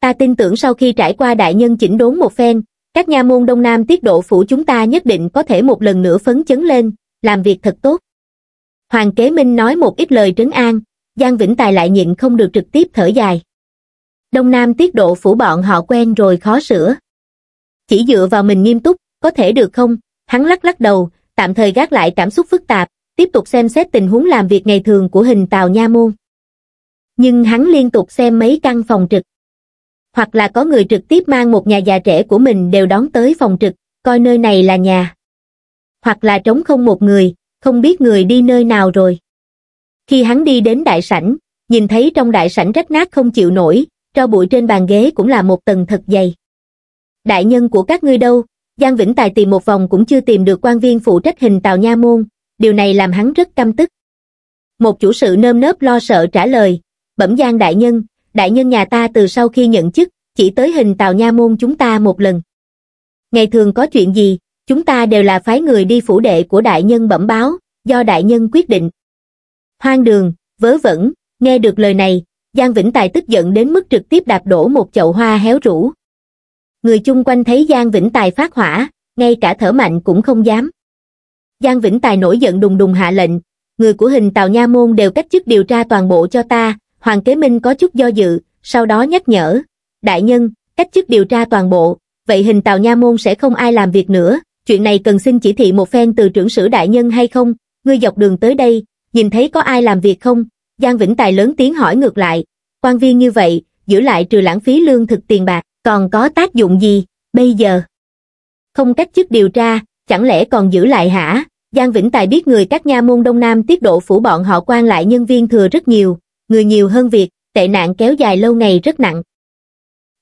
ta tin tưởng sau khi trải qua đại nhân chỉnh đốn một phen các nha môn đông nam tiết độ phủ chúng ta nhất định có thể một lần nữa phấn chấn lên làm việc thật tốt hoàng kế minh nói một ít lời trấn an giang vĩnh tài lại nhịn không được trực tiếp thở dài đông nam tiết độ phủ bọn họ quen rồi khó sửa chỉ dựa vào mình nghiêm túc có thể được không hắn lắc lắc đầu tạm thời gác lại cảm xúc phức tạp tiếp tục xem xét tình huống làm việc ngày thường của hình tàu nha môn nhưng hắn liên tục xem mấy căn phòng trực hoặc là có người trực tiếp mang một nhà già trẻ của mình đều đón tới phòng trực coi nơi này là nhà hoặc là trống không một người không biết người đi nơi nào rồi. Khi hắn đi đến đại sảnh, nhìn thấy trong đại sảnh rách nát không chịu nổi, cho bụi trên bàn ghế cũng là một tầng thật dày. Đại nhân của các ngươi đâu, Giang Vĩnh Tài tìm một vòng cũng chưa tìm được quan viên phụ trách hình tàu Nha Môn, điều này làm hắn rất căm tức. Một chủ sự nơm nớp lo sợ trả lời, bẩm Giang Đại Nhân, Đại Nhân nhà ta từ sau khi nhận chức, chỉ tới hình tàu Nha Môn chúng ta một lần. Ngày thường có chuyện gì, chúng ta đều là phái người đi phủ đệ của đại nhân bẩm báo, do đại nhân quyết định. Hoang đường, vớ vẩn, nghe được lời này, Giang Vĩnh Tài tức giận đến mức trực tiếp đạp đổ một chậu hoa héo rũ. Người chung quanh thấy Giang Vĩnh Tài phát hỏa, ngay cả thở mạnh cũng không dám. Giang Vĩnh Tài nổi giận đùng đùng hạ lệnh, người của hình Tào Nha Môn đều cách chức điều tra toàn bộ cho ta, Hoàng Kế Minh có chút do dự, sau đó nhắc nhở, đại nhân, cách chức điều tra toàn bộ, vậy hình Tào Nha Môn sẽ không ai làm việc nữa, chuyện này cần xin chỉ thị một phen từ trưởng sử đại nhân hay không, ngươi dọc đường tới đây, nhìn thấy có ai làm việc không? Giang Vĩnh Tài lớn tiếng hỏi ngược lại, quan viên như vậy, giữ lại trừ lãng phí lương thực tiền bạc, còn có tác dụng gì, bây giờ? Không cách chức điều tra, chẳng lẽ còn giữ lại hả? Giang Vĩnh Tài biết người các nha môn Đông Nam tiết độ phủ bọn họ quan lại nhân viên thừa rất nhiều, người nhiều hơn việc, tệ nạn kéo dài lâu ngày rất nặng.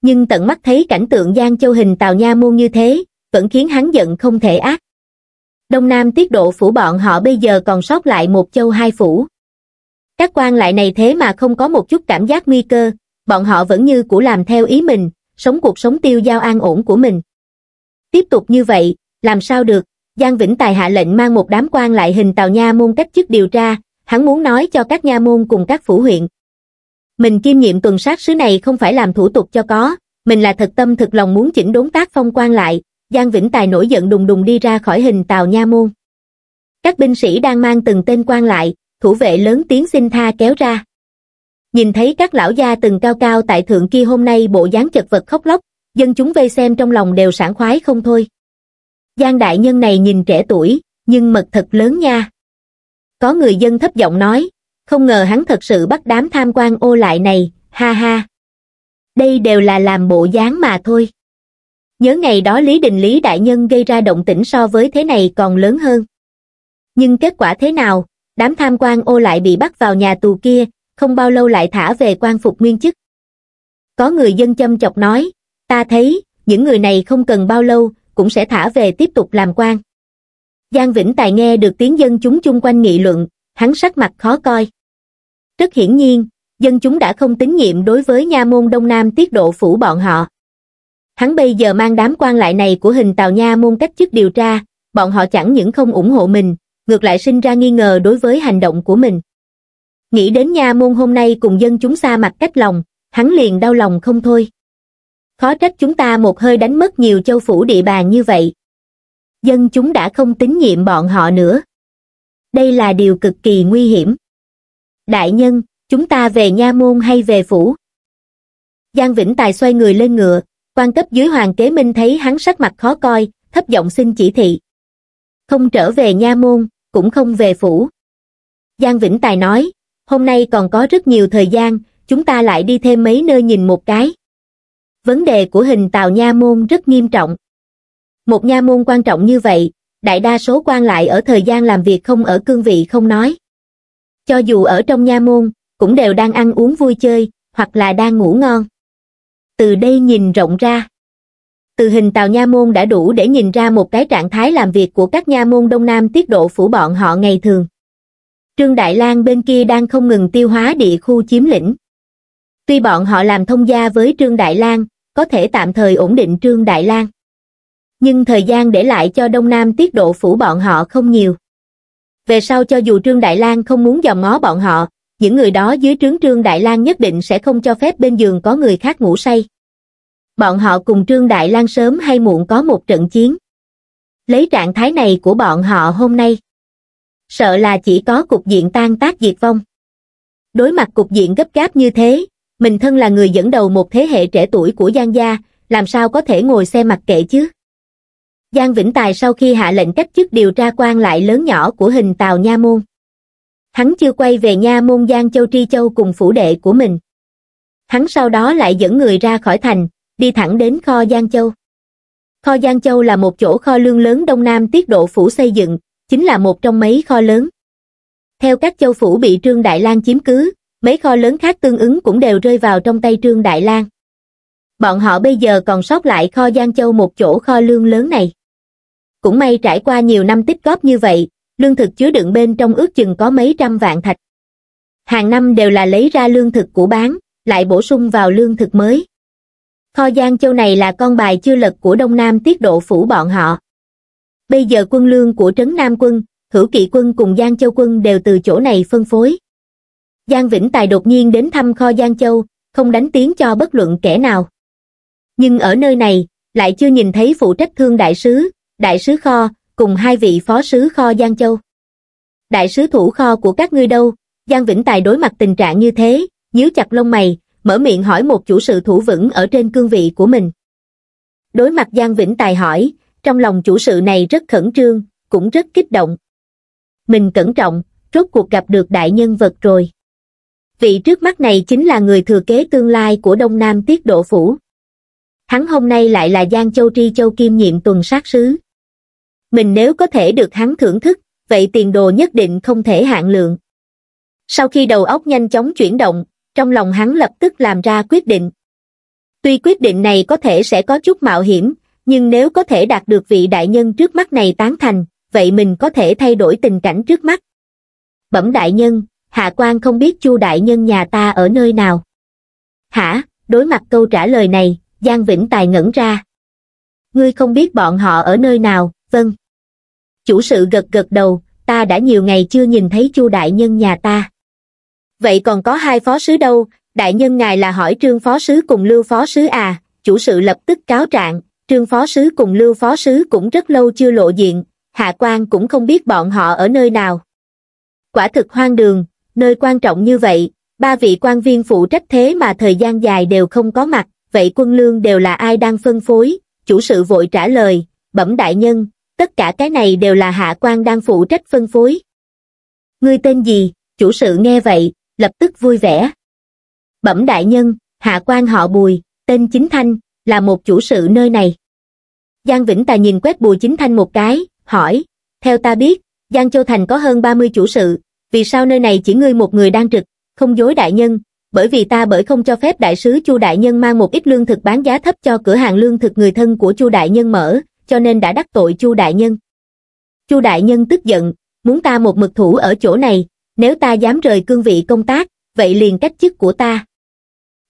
Nhưng tận mắt thấy cảnh tượng Giang Châu hình Tào Nha Môn như thế, vẫn khiến hắn giận không thể ác. Đông Nam tiết độ phủ bọn họ bây giờ còn sót lại một châu hai phủ. Các quan lại này thế mà không có một chút cảm giác nguy cơ, bọn họ vẫn như cũ làm theo ý mình, sống cuộc sống tiêu giao an ổn của mình. Tiếp tục như vậy, làm sao được, Giang Vĩnh Tài hạ lệnh mang một đám quan lại hình tàu nha môn cách chức điều tra, hắn muốn nói cho các nha môn cùng các phủ huyện. Mình kiêm nhiệm tuần sát sứ này không phải làm thủ tục cho có, mình là thật tâm thực lòng muốn chỉnh đốn tác phong quan lại, Giang Vĩnh Tài nổi giận đùng đùng đi ra khỏi hình tàu nha môn. Các binh sĩ đang mang từng tên quan lại, thủ vệ lớn tiếng xin tha kéo ra. Nhìn thấy các lão gia từng cao cao tại thượng kia hôm nay bộ dáng chật vật khóc lóc, dân chúng vây xem trong lòng đều sảng khoái không thôi. Giang đại nhân này nhìn trẻ tuổi, nhưng mật thật lớn nha. Có người dân thấp giọng nói, không ngờ hắn thật sự bắt đám tham quan ô lại này, ha ha. Đây đều là làm bộ dáng mà thôi nhớ ngày đó lý đình lý đại nhân gây ra động tĩnh so với thế này còn lớn hơn nhưng kết quả thế nào đám tham quan ô lại bị bắt vào nhà tù kia không bao lâu lại thả về quan phục nguyên chức có người dân châm chọc nói ta thấy những người này không cần bao lâu cũng sẽ thả về tiếp tục làm quan giang vĩnh tài nghe được tiếng dân chúng chung quanh nghị luận hắn sắc mặt khó coi rất hiển nhiên dân chúng đã không tín nhiệm đối với nha môn đông nam tiết độ phủ bọn họ hắn bây giờ mang đám quan lại này của hình tào nha môn cách chức điều tra, bọn họ chẳng những không ủng hộ mình, ngược lại sinh ra nghi ngờ đối với hành động của mình. Nghĩ đến nha môn hôm nay cùng dân chúng xa mặt cách lòng, hắn liền đau lòng không thôi. Khó trách chúng ta một hơi đánh mất nhiều châu phủ địa bàn như vậy. Dân chúng đã không tín nhiệm bọn họ nữa. Đây là điều cực kỳ nguy hiểm. Đại nhân, chúng ta về nha môn hay về phủ? Giang Vĩnh Tài xoay người lên ngựa, quan cấp dưới hoàng kế minh thấy hắn sắc mặt khó coi thấp giọng xin chỉ thị không trở về nha môn cũng không về phủ giang vĩnh tài nói hôm nay còn có rất nhiều thời gian chúng ta lại đi thêm mấy nơi nhìn một cái vấn đề của hình tào nha môn rất nghiêm trọng một nha môn quan trọng như vậy đại đa số quan lại ở thời gian làm việc không ở cương vị không nói cho dù ở trong nha môn cũng đều đang ăn uống vui chơi hoặc là đang ngủ ngon từ đây nhìn rộng ra. Từ hình tàu Nha Môn đã đủ để nhìn ra một cái trạng thái làm việc của các nha môn Đông Nam tiết độ phủ bọn họ ngày thường. Trương Đại Lang bên kia đang không ngừng tiêu hóa địa khu chiếm lĩnh. Tuy bọn họ làm thông gia với Trương Đại Lang, có thể tạm thời ổn định Trương Đại Lang. Nhưng thời gian để lại cho Đông Nam tiết độ phủ bọn họ không nhiều. Về sau cho dù Trương Đại Lang không muốn dòm ngó bọn họ, những người đó dưới trướng Trương Đại Lang nhất định sẽ không cho phép bên giường có người khác ngủ say. Bọn họ cùng Trương Đại Lang sớm hay muộn có một trận chiến. Lấy trạng thái này của bọn họ hôm nay, sợ là chỉ có cục diện tan tác diệt vong. Đối mặt cục diện gấp gáp như thế, mình thân là người dẫn đầu một thế hệ trẻ tuổi của Giang gia, làm sao có thể ngồi xem mặc kệ chứ? Giang Vĩnh Tài sau khi hạ lệnh cách chức điều tra quan lại lớn nhỏ của hình Tào Nha Môn hắn chưa quay về nha môn giang châu tri châu cùng phủ đệ của mình hắn sau đó lại dẫn người ra khỏi thành đi thẳng đến kho giang châu kho giang châu là một chỗ kho lương lớn đông nam tiết độ phủ xây dựng chính là một trong mấy kho lớn theo các châu phủ bị trương đại lang chiếm cứ mấy kho lớn khác tương ứng cũng đều rơi vào trong tay trương đại lang bọn họ bây giờ còn sót lại kho giang châu một chỗ kho lương lớn này cũng may trải qua nhiều năm tích góp như vậy lương thực chứa đựng bên trong ước chừng có mấy trăm vạn thạch. Hàng năm đều là lấy ra lương thực của bán, lại bổ sung vào lương thực mới. Kho Giang Châu này là con bài chưa lật của Đông Nam tiết độ phủ bọn họ. Bây giờ quân lương của Trấn Nam quân, Hữu Kỵ quân cùng Giang Châu quân đều từ chỗ này phân phối. Giang Vĩnh Tài đột nhiên đến thăm kho Giang Châu, không đánh tiếng cho bất luận kẻ nào. Nhưng ở nơi này, lại chưa nhìn thấy phụ trách thương đại sứ, đại sứ kho, cùng hai vị phó sứ kho Giang Châu. Đại sứ thủ kho của các ngươi đâu? Giang Vĩnh Tài đối mặt tình trạng như thế, nhíu chặt lông mày, mở miệng hỏi một chủ sự thủ vững ở trên cương vị của mình. Đối mặt Giang Vĩnh Tài hỏi, trong lòng chủ sự này rất khẩn trương, cũng rất kích động. Mình cẩn trọng, rốt cuộc gặp được đại nhân vật rồi. Vị trước mắt này chính là người thừa kế tương lai của Đông Nam Tiết Độ Phủ. Hắn hôm nay lại là Giang Châu Tri Châu Kim nhiệm tuần sát sứ. Mình nếu có thể được hắn thưởng thức, vậy tiền đồ nhất định không thể hạn lượng. Sau khi đầu óc nhanh chóng chuyển động, trong lòng hắn lập tức làm ra quyết định. Tuy quyết định này có thể sẽ có chút mạo hiểm, nhưng nếu có thể đạt được vị đại nhân trước mắt này tán thành, vậy mình có thể thay đổi tình cảnh trước mắt. Bẩm đại nhân, hạ quan không biết chu đại nhân nhà ta ở nơi nào. Hả, đối mặt câu trả lời này, Giang Vĩnh Tài ngẩn ra. Ngươi không biết bọn họ ở nơi nào, vâng chủ sự gật gật đầu ta đã nhiều ngày chưa nhìn thấy chu đại nhân nhà ta vậy còn có hai phó sứ đâu đại nhân ngài là hỏi trương phó sứ cùng lưu phó sứ à chủ sự lập tức cáo trạng trương phó sứ cùng lưu phó sứ cũng rất lâu chưa lộ diện hạ quan cũng không biết bọn họ ở nơi nào quả thực hoang đường nơi quan trọng như vậy ba vị quan viên phụ trách thế mà thời gian dài đều không có mặt vậy quân lương đều là ai đang phân phối chủ sự vội trả lời bẩm đại nhân tất cả cái này đều là hạ quan đang phụ trách phân phối. Ngươi tên gì? Chủ sự nghe vậy, lập tức vui vẻ. Bẩm đại nhân, hạ quan họ Bùi, tên Chính Thanh, là một chủ sự nơi này. Giang Vĩnh Tài nhìn quét Bùi Chính Thanh một cái, hỏi, theo ta biết, Giang Châu Thành có hơn 30 chủ sự, vì sao nơi này chỉ ngươi một người đang trực, không dối đại nhân, bởi vì ta bởi không cho phép đại sứ Chu đại nhân mang một ít lương thực bán giá thấp cho cửa hàng lương thực người thân của Chu đại nhân mở, cho nên đã đắc tội Chu đại nhân. Chu đại nhân tức giận, muốn ta một mực thủ ở chỗ này, nếu ta dám rời cương vị công tác, vậy liền cách chức của ta.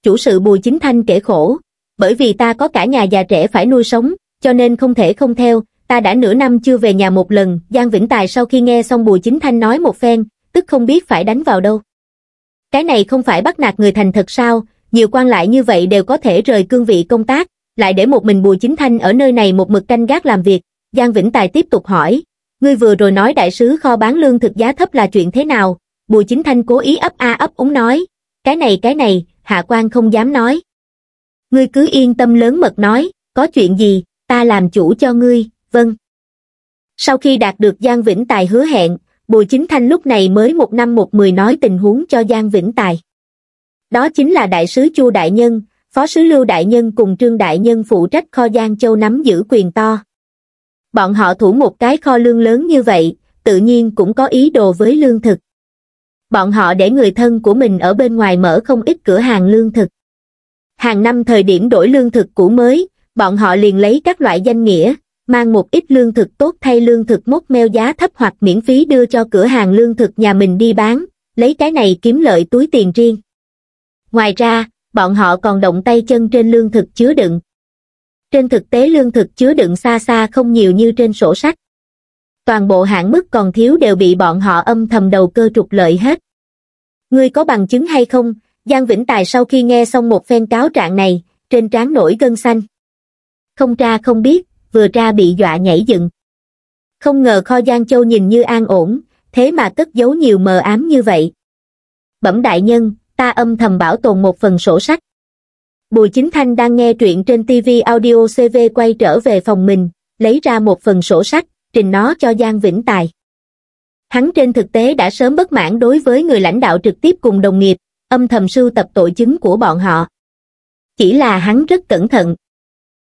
Chủ sự Bùi Chính Thanh kể khổ, bởi vì ta có cả nhà già trẻ phải nuôi sống, cho nên không thể không theo, ta đã nửa năm chưa về nhà một lần, Giang Vĩnh Tài sau khi nghe xong Bùi Chính Thanh nói một phen, tức không biết phải đánh vào đâu. Cái này không phải bắt nạt người thành thật sao, nhiều quan lại như vậy đều có thể rời cương vị công tác, lại để một mình Bùi Chính Thanh ở nơi này một mực canh gác làm việc, Giang Vĩnh Tài tiếp tục hỏi, ngươi vừa rồi nói đại sứ kho bán lương thực giá thấp là chuyện thế nào? Bùi Chính Thanh cố ý ấp a ấp úng nói, cái này cái này, hạ quan không dám nói. Ngươi cứ yên tâm lớn mật nói, có chuyện gì, ta làm chủ cho ngươi, vâng. Sau khi đạt được Giang Vĩnh Tài hứa hẹn, Bùi Chính Thanh lúc này mới một năm một mười nói tình huống cho Giang Vĩnh Tài. Đó chính là đại sứ Chu Đại Nhân, Phó sứ Lưu Đại Nhân cùng Trương Đại Nhân phụ trách kho Giang Châu nắm giữ quyền to. Bọn họ thủ một cái kho lương lớn như vậy, tự nhiên cũng có ý đồ với lương thực. Bọn họ để người thân của mình ở bên ngoài mở không ít cửa hàng lương thực. Hàng năm thời điểm đổi lương thực cũ mới, bọn họ liền lấy các loại danh nghĩa, mang một ít lương thực tốt thay lương thực mốt meo giá thấp hoặc miễn phí đưa cho cửa hàng lương thực nhà mình đi bán, lấy cái này kiếm lợi túi tiền riêng. Ngoài ra, bọn họ còn động tay chân trên lương thực chứa đựng. Trên thực tế lương thực chứa đựng xa xa không nhiều như trên sổ sách. Toàn bộ hạn mức còn thiếu đều bị bọn họ âm thầm đầu cơ trục lợi hết. Ngươi có bằng chứng hay không? Giang Vĩnh Tài sau khi nghe xong một phen cáo trạng này, trên trán nổi gân xanh. Không tra không biết, vừa tra bị dọa nhảy dựng. Không ngờ kho Giang Châu nhìn như an ổn, thế mà cất giấu nhiều mờ ám như vậy. Bẩm đại nhân, ta âm thầm bảo tồn một phần sổ sách. Bùi Chính Thanh đang nghe truyện trên TV Audio CV quay trở về phòng mình, lấy ra một phần sổ sách, trình nó cho Giang Vĩnh Tài. Hắn trên thực tế đã sớm bất mãn đối với người lãnh đạo trực tiếp cùng đồng nghiệp, âm thầm sưu tập tội chứng của bọn họ. Chỉ là hắn rất cẩn thận.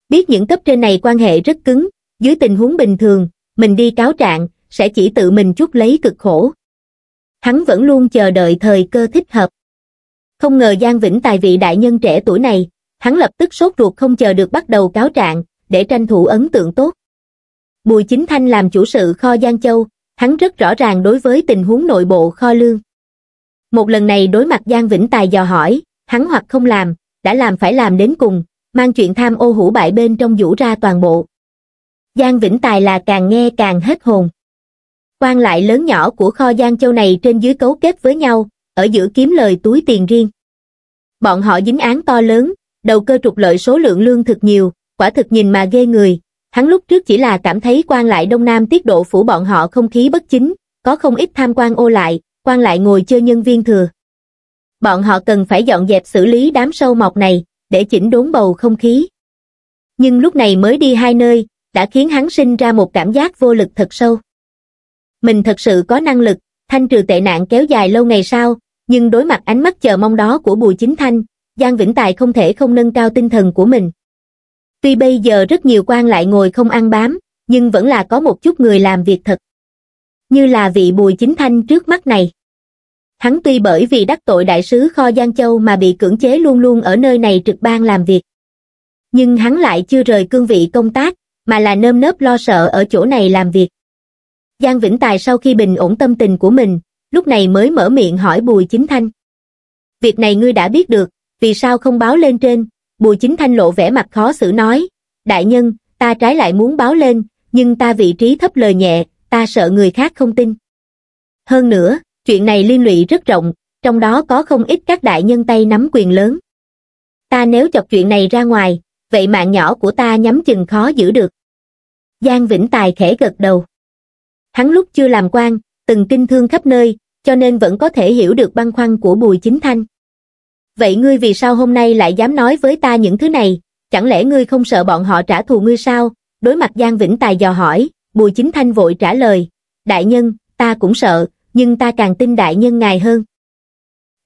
Biết những cấp trên này quan hệ rất cứng, dưới tình huống bình thường, mình đi cáo trạng, sẽ chỉ tự mình chút lấy cực khổ. Hắn vẫn luôn chờ đợi thời cơ thích hợp. Không ngờ Giang Vĩnh Tài vị đại nhân trẻ tuổi này, hắn lập tức sốt ruột không chờ được bắt đầu cáo trạng, để tranh thủ ấn tượng tốt. Bùi Chính Thanh làm chủ sự kho Giang Châu, hắn rất rõ ràng đối với tình huống nội bộ kho lương. Một lần này đối mặt Giang Vĩnh Tài dò hỏi, hắn hoặc không làm, đã làm phải làm đến cùng, mang chuyện tham ô hủ bại bên trong vũ ra toàn bộ. Giang Vĩnh Tài là càng nghe càng hết hồn. Quan lại lớn nhỏ của kho Giang Châu này trên dưới cấu kết với nhau, ở giữa kiếm lời túi tiền riêng. Bọn họ dính án to lớn, đầu cơ trục lợi số lượng lương thực nhiều, quả thực nhìn mà ghê người. Hắn lúc trước chỉ là cảm thấy quan lại Đông Nam tiết độ phủ bọn họ không khí bất chính, có không ít tham quan ô lại, quan lại ngồi chơi nhân viên thừa. Bọn họ cần phải dọn dẹp xử lý đám sâu mọc này, để chỉnh đốn bầu không khí. Nhưng lúc này mới đi hai nơi, đã khiến hắn sinh ra một cảm giác vô lực thật sâu. Mình thật sự có năng lực, thanh trừ tệ nạn kéo dài lâu ngày sau, nhưng đối mặt ánh mắt chờ mong đó của Bùi Chính Thanh, Giang Vĩnh Tài không thể không nâng cao tinh thần của mình. Tuy bây giờ rất nhiều quan lại ngồi không ăn bám, nhưng vẫn là có một chút người làm việc thật. Như là vị Bùi Chính Thanh trước mắt này. Hắn tuy bởi vì đắc tội đại sứ kho Giang Châu mà bị cưỡng chế luôn luôn ở nơi này trực ban làm việc. Nhưng hắn lại chưa rời cương vị công tác, mà là nơm nớp lo sợ ở chỗ này làm việc. Giang Vĩnh Tài sau khi bình ổn tâm tình của mình, lúc này mới mở miệng hỏi Bùi Chính Thanh. Việc này ngươi đã biết được, vì sao không báo lên trên? Bùi Chính Thanh lộ vẻ mặt khó xử nói, đại nhân, ta trái lại muốn báo lên, nhưng ta vị trí thấp lời nhẹ, ta sợ người khác không tin. Hơn nữa, chuyện này liên lụy rất rộng, trong đó có không ít các đại nhân tay nắm quyền lớn. Ta nếu chọc chuyện này ra ngoài, vậy mạng nhỏ của ta nhắm chừng khó giữ được. Giang Vĩnh Tài khẽ gật đầu. Hắn lúc chưa làm quan, từng kinh thương khắp nơi, cho nên vẫn có thể hiểu được băn khoăn của Bùi Chính Thanh. Vậy ngươi vì sao hôm nay lại dám nói với ta những thứ này, chẳng lẽ ngươi không sợ bọn họ trả thù ngươi sao? Đối mặt Giang Vĩnh Tài dò hỏi, Bùi Chính Thanh vội trả lời, đại nhân, ta cũng sợ, nhưng ta càng tin đại nhân ngài hơn.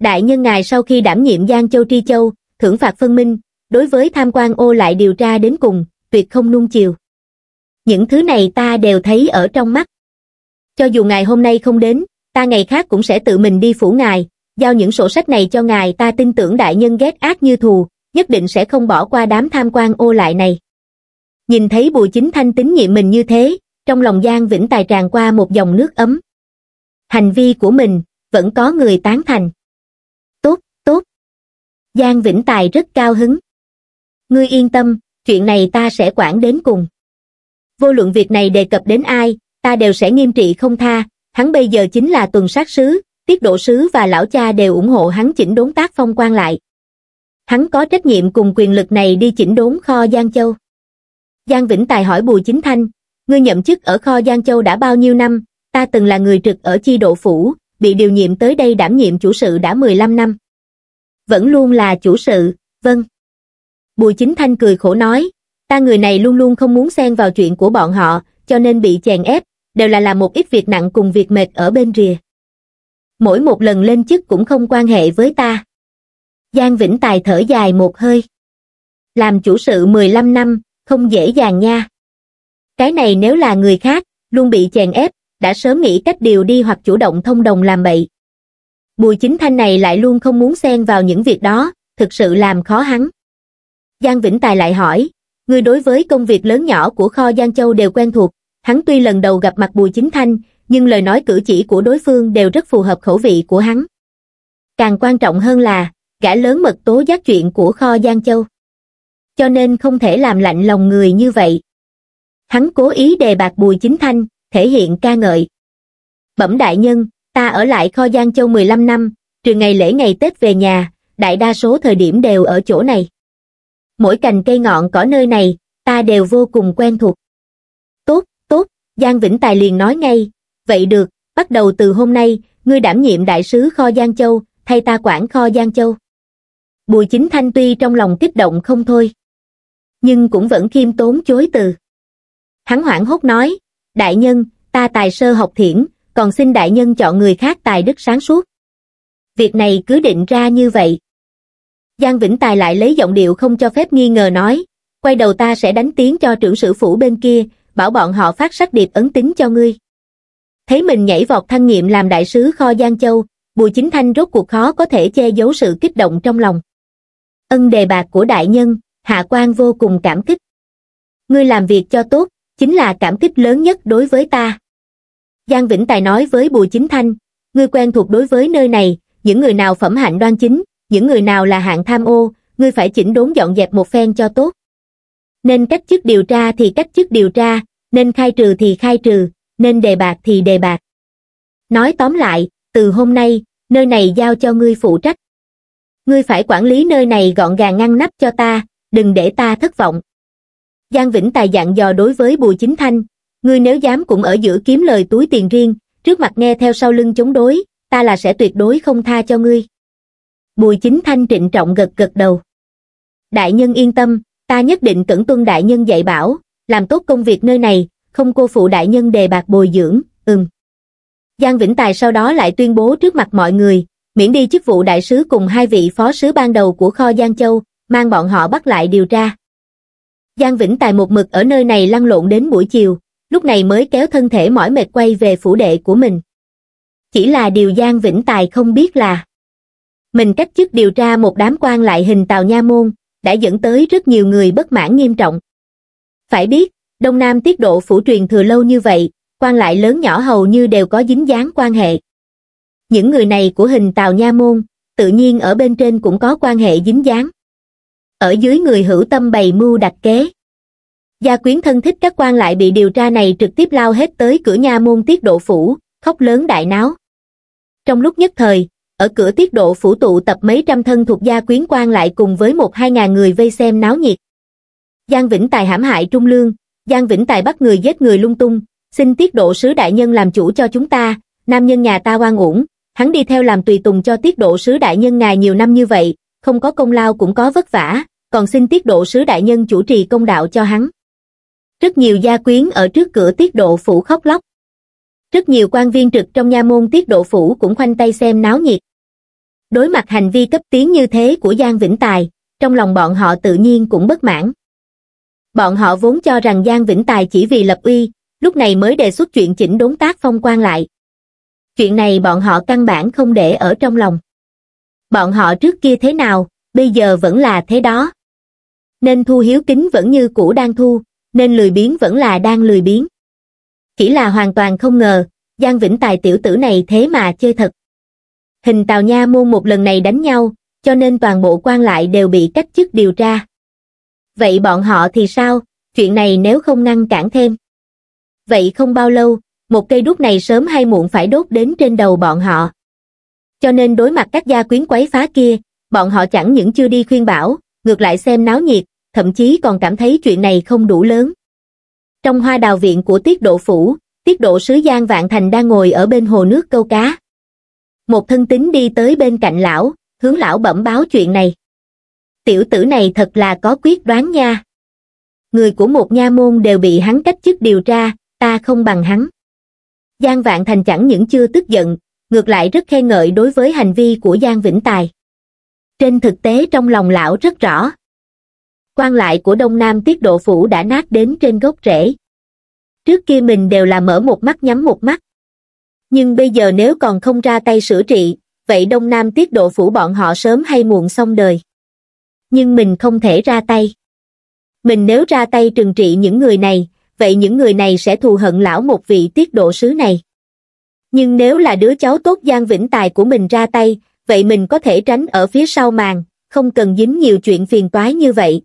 Đại nhân ngài sau khi đảm nhiệm Giang Châu Tri Châu, thưởng phạt phân minh, đối với tham quan ô lại điều tra đến cùng, tuyệt không nung chiều. Những thứ này ta đều thấy ở trong mắt. Cho dù ngày hôm nay không đến, ta ngày khác cũng sẽ tự mình đi phủ ngài, giao những sổ sách này cho ngài ta tin tưởng đại nhân ghét ác như thù, nhất định sẽ không bỏ qua đám tham quan ô lại này. Nhìn thấy Bùi Chính Thanh tín nhiệm mình như thế, trong lòng Giang Vĩnh Tài tràn qua một dòng nước ấm. Hành vi của mình, vẫn có người tán thành. Tốt, tốt. Giang Vĩnh Tài rất cao hứng. Ngươi yên tâm, chuyện này ta sẽ quản đến cùng. Vô luận việc này đề cập đến ai, ta đều sẽ nghiêm trị không tha, hắn bây giờ chính là tuần sát sứ, tiết độ sứ và lão cha đều ủng hộ hắn chỉnh đốn tác phong quan lại. Hắn có trách nhiệm cùng quyền lực này đi chỉnh đốn kho Giang Châu. Giang Vĩnh Tài hỏi Bùi Chính Thanh, ngươi nhậm chức ở kho Giang Châu đã bao nhiêu năm, ta từng là người trực ở chi độ phủ, bị điều nhiệm tới đây đảm nhiệm chủ sự đã 15 năm. Vẫn luôn là chủ sự, vâng. Bùi Chính Thanh cười khổ nói, ta người này luôn luôn không muốn xen vào chuyện của bọn họ, cho nên bị chèn ép, đều là làm một ít việc nặng cùng việc mệt ở bên rìa mỗi một lần lên chức cũng không quan hệ với ta giang vĩnh tài thở dài một hơi làm chủ sự 15 năm không dễ dàng nha cái này nếu là người khác luôn bị chèn ép đã sớm nghĩ cách điều đi hoặc chủ động thông đồng làm bậy bùi chính thanh này lại luôn không muốn xen vào những việc đó thực sự làm khó hắn giang vĩnh tài lại hỏi người đối với công việc lớn nhỏ của kho giang châu đều quen thuộc hắn tuy lần đầu gặp mặt bùi chính thanh nhưng lời nói cử chỉ của đối phương đều rất phù hợp khẩu vị của hắn càng quan trọng hơn là gã lớn mật tố giác chuyện của kho giang châu cho nên không thể làm lạnh lòng người như vậy hắn cố ý đề bạc bùi chính thanh thể hiện ca ngợi bẩm đại nhân ta ở lại kho giang châu 15 năm trừ ngày lễ ngày tết về nhà đại đa số thời điểm đều ở chỗ này mỗi cành cây ngọn cỏ nơi này ta đều vô cùng quen thuộc Giang Vĩnh Tài liền nói ngay, vậy được, bắt đầu từ hôm nay, ngươi đảm nhiệm đại sứ kho Giang Châu, thay ta quản kho Giang Châu. Bùi Chính Thanh tuy trong lòng kích động không thôi, nhưng cũng vẫn khiêm tốn chối từ. Hắn hoảng hốt nói, đại nhân, ta tài sơ học thiển, còn xin đại nhân chọn người khác tài đức sáng suốt. Việc này cứ định ra như vậy. Giang Vĩnh Tài lại lấy giọng điệu không cho phép nghi ngờ nói, quay đầu ta sẽ đánh tiếng cho trưởng sử phủ bên kia, bảo bọn họ phát sắc điệp ấn tính cho ngươi. Thấy mình nhảy vọt thăng nghiệm làm đại sứ kho Giang Châu, Bùi Chính Thanh rốt cuộc khó có thể che giấu sự kích động trong lòng. Ân đề bạc của đại nhân, Hạ quan vô cùng cảm kích. Ngươi làm việc cho tốt, chính là cảm kích lớn nhất đối với ta. Giang Vĩnh Tài nói với Bùi Chính Thanh, ngươi quen thuộc đối với nơi này, những người nào phẩm hạnh đoan chính, những người nào là hạng tham ô, ngươi phải chỉnh đốn dọn dẹp một phen cho tốt nên cách chức điều tra thì cách chức điều tra nên khai trừ thì khai trừ nên đề bạc thì đề bạc nói tóm lại từ hôm nay nơi này giao cho ngươi phụ trách ngươi phải quản lý nơi này gọn gàng ngăn nắp cho ta đừng để ta thất vọng giang vĩnh tài dặn dò đối với bùi chính thanh ngươi nếu dám cũng ở giữa kiếm lời túi tiền riêng trước mặt nghe theo sau lưng chống đối ta là sẽ tuyệt đối không tha cho ngươi bùi chính thanh trịnh trọng gật gật đầu đại nhân yên tâm ta nhất định cẩn tuân đại nhân dạy bảo, làm tốt công việc nơi này, không cô phụ đại nhân đề bạc bồi dưỡng, ừm. Giang Vĩnh Tài sau đó lại tuyên bố trước mặt mọi người, miễn đi chức vụ đại sứ cùng hai vị phó sứ ban đầu của kho Giang Châu, mang bọn họ bắt lại điều tra. Giang Vĩnh Tài một mực ở nơi này lăn lộn đến buổi chiều, lúc này mới kéo thân thể mỏi mệt quay về phủ đệ của mình. Chỉ là điều Giang Vĩnh Tài không biết là mình cách chức điều tra một đám quan lại hình tàu Nha Môn, đã dẫn tới rất nhiều người bất mãn nghiêm trọng. Phải biết, Đông Nam tiết độ phủ truyền thừa lâu như vậy, quan lại lớn nhỏ hầu như đều có dính dáng quan hệ. Những người này của hình Tào Nha Môn, tự nhiên ở bên trên cũng có quan hệ dính dáng. Ở dưới người hữu tâm bày mưu đặt kế. Gia quyến thân thích các quan lại bị điều tra này trực tiếp lao hết tới cửa nha môn tiết độ phủ, khóc lớn đại náo. Trong lúc nhất thời, ở cửa tiết độ phủ tụ tập mấy trăm thân thuộc gia quyến quan lại cùng với một hai ngàn người vây xem náo nhiệt. Giang Vĩnh Tài hãm hại Trung Lương, Giang Vĩnh Tài bắt người giết người lung tung, xin tiết độ sứ đại nhân làm chủ cho chúng ta, nam nhân nhà ta oan uổng, hắn đi theo làm tùy tùng cho tiết độ sứ đại nhân ngài nhiều năm như vậy, không có công lao cũng có vất vả, còn xin tiết độ sứ đại nhân chủ trì công đạo cho hắn. Rất nhiều gia quyến ở trước cửa tiết độ phủ khóc lóc. Rất nhiều quan viên trực trong nha môn tiết độ phủ cũng khoanh tay xem náo nhiệt đối mặt hành vi cấp tiến như thế của giang vĩnh tài trong lòng bọn họ tự nhiên cũng bất mãn bọn họ vốn cho rằng giang vĩnh tài chỉ vì lập uy lúc này mới đề xuất chuyện chỉnh đốn tác phong quan lại chuyện này bọn họ căn bản không để ở trong lòng bọn họ trước kia thế nào bây giờ vẫn là thế đó nên thu hiếu kính vẫn như cũ đang thu nên lười biếng vẫn là đang lười biếng chỉ là hoàn toàn không ngờ giang vĩnh tài tiểu tử này thế mà chơi thật hình tào nha môn một lần này đánh nhau cho nên toàn bộ quan lại đều bị cách chức điều tra vậy bọn họ thì sao chuyện này nếu không ngăn cản thêm vậy không bao lâu một cây đuốc này sớm hay muộn phải đốt đến trên đầu bọn họ cho nên đối mặt các gia quyến quấy phá kia bọn họ chẳng những chưa đi khuyên bảo ngược lại xem náo nhiệt thậm chí còn cảm thấy chuyện này không đủ lớn trong hoa đào viện của tiết độ phủ tiết độ sứ giang vạn thành đang ngồi ở bên hồ nước câu cá một thân tín đi tới bên cạnh lão hướng lão bẩm báo chuyện này tiểu tử này thật là có quyết đoán nha người của một nha môn đều bị hắn cách chức điều tra ta không bằng hắn giang vạn thành chẳng những chưa tức giận ngược lại rất khen ngợi đối với hành vi của giang vĩnh tài trên thực tế trong lòng lão rất rõ quan lại của đông nam tiết độ phủ đã nát đến trên gốc rễ trước kia mình đều là mở một mắt nhắm một mắt nhưng bây giờ nếu còn không ra tay sửa trị vậy đông nam tiết độ phủ bọn họ sớm hay muộn xong đời nhưng mình không thể ra tay mình nếu ra tay trừng trị những người này vậy những người này sẽ thù hận lão một vị tiết độ sứ này nhưng nếu là đứa cháu tốt giang vĩnh tài của mình ra tay vậy mình có thể tránh ở phía sau màn không cần dính nhiều chuyện phiền toái như vậy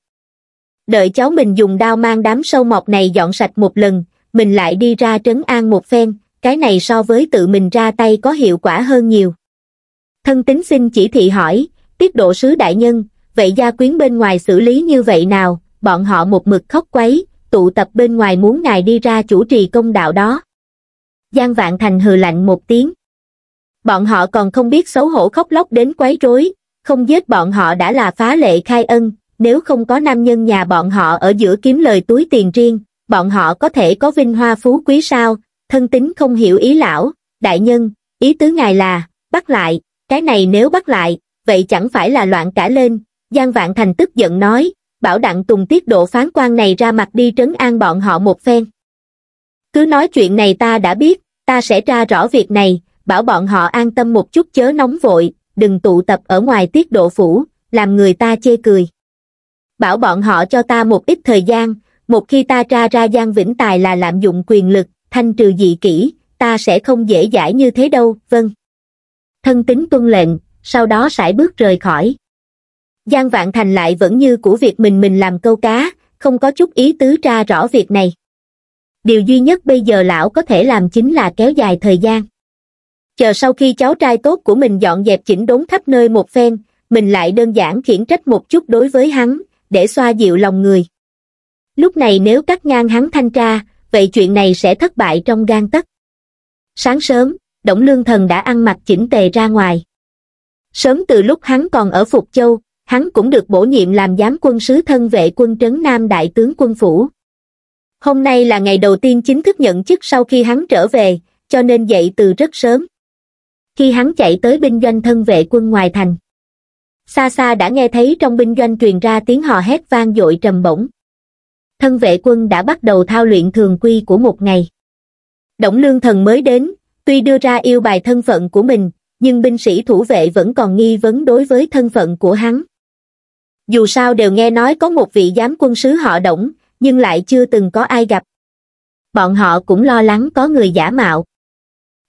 đợi cháu mình dùng đao mang đám sâu mọc này dọn sạch một lần mình lại đi ra trấn an một phen cái này so với tự mình ra tay có hiệu quả hơn nhiều. Thân tính xin chỉ thị hỏi, tiết độ sứ đại nhân, vậy gia quyến bên ngoài xử lý như vậy nào, bọn họ một mực khóc quấy, tụ tập bên ngoài muốn ngài đi ra chủ trì công đạo đó. Giang Vạn Thành hừ lạnh một tiếng. Bọn họ còn không biết xấu hổ khóc lóc đến quấy rối, không giết bọn họ đã là phá lệ khai ân, nếu không có nam nhân nhà bọn họ ở giữa kiếm lời túi tiền riêng, bọn họ có thể có vinh hoa phú quý sao, thân tính không hiểu ý lão, đại nhân, ý tứ ngài là, bắt lại, cái này nếu bắt lại, vậy chẳng phải là loạn cả lên, Giang Vạn Thành tức giận nói, bảo đặng tùng tiết độ phán quan này ra mặt đi trấn an bọn họ một phen. Cứ nói chuyện này ta đã biết, ta sẽ tra rõ việc này, bảo bọn họ an tâm một chút chớ nóng vội, đừng tụ tập ở ngoài tiết độ phủ, làm người ta chê cười. Bảo bọn họ cho ta một ít thời gian, một khi ta tra ra Giang Vĩnh Tài là lạm dụng quyền lực, thanh trừ dị kỹ, ta sẽ không dễ dãi như thế đâu, vâng. Thân tính tuân lệnh, sau đó sải bước rời khỏi. Giang Vạn Thành lại vẫn như của việc mình mình làm câu cá, không có chút ý tứ tra rõ việc này. Điều duy nhất bây giờ lão có thể làm chính là kéo dài thời gian. Chờ sau khi cháu trai tốt của mình dọn dẹp chỉnh đốn khắp nơi một phen, mình lại đơn giản khiển trách một chút đối với hắn, để xoa dịu lòng người. Lúc này nếu cắt ngang hắn thanh tra, vậy chuyện này sẽ thất bại trong gan tất sáng sớm đổng lương thần đã ăn mặc chỉnh tề ra ngoài sớm từ lúc hắn còn ở phục châu hắn cũng được bổ nhiệm làm giám quân sứ thân vệ quân trấn nam đại tướng quân phủ hôm nay là ngày đầu tiên chính thức nhận chức sau khi hắn trở về cho nên dậy từ rất sớm khi hắn chạy tới binh doanh thân vệ quân ngoài thành xa xa đã nghe thấy trong binh doanh truyền ra tiếng hò hét vang dội trầm bổng thân vệ quân đã bắt đầu thao luyện thường quy của một ngày. Đổng lương thần mới đến, tuy đưa ra yêu bài thân phận của mình, nhưng binh sĩ thủ vệ vẫn còn nghi vấn đối với thân phận của hắn. Dù sao đều nghe nói có một vị giám quân sứ họ Đổng, nhưng lại chưa từng có ai gặp. Bọn họ cũng lo lắng có người giả mạo.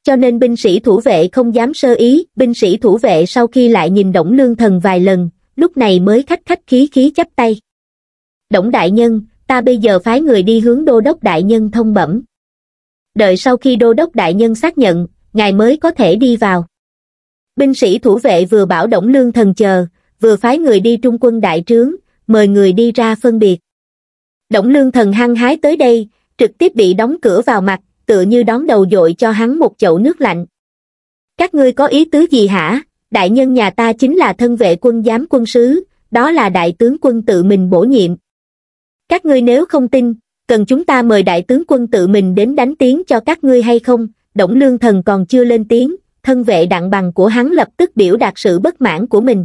Cho nên binh sĩ thủ vệ không dám sơ ý, binh sĩ thủ vệ sau khi lại nhìn Đổng Lương Thần vài lần, lúc này mới khách khách khí khí chắp tay. Đổng Đại Nhân, ta bây giờ phái người đi hướng đô đốc đại nhân thông bẩm. Đợi sau khi đô đốc đại nhân xác nhận, ngài mới có thể đi vào. Binh sĩ thủ vệ vừa bảo động Lương Thần chờ, vừa phái người đi trung quân đại trướng, mời người đi ra phân biệt. động Lương Thần hăng hái tới đây, trực tiếp bị đóng cửa vào mặt, tựa như đón đầu dội cho hắn một chậu nước lạnh. Các ngươi có ý tứ gì hả? Đại nhân nhà ta chính là thân vệ quân giám quân sứ, đó là đại tướng quân tự mình bổ nhiệm, các ngươi nếu không tin cần chúng ta mời đại tướng quân tự mình đến đánh tiếng cho các ngươi hay không đổng lương thần còn chưa lên tiếng thân vệ đặng bằng của hắn lập tức biểu đạt sự bất mãn của mình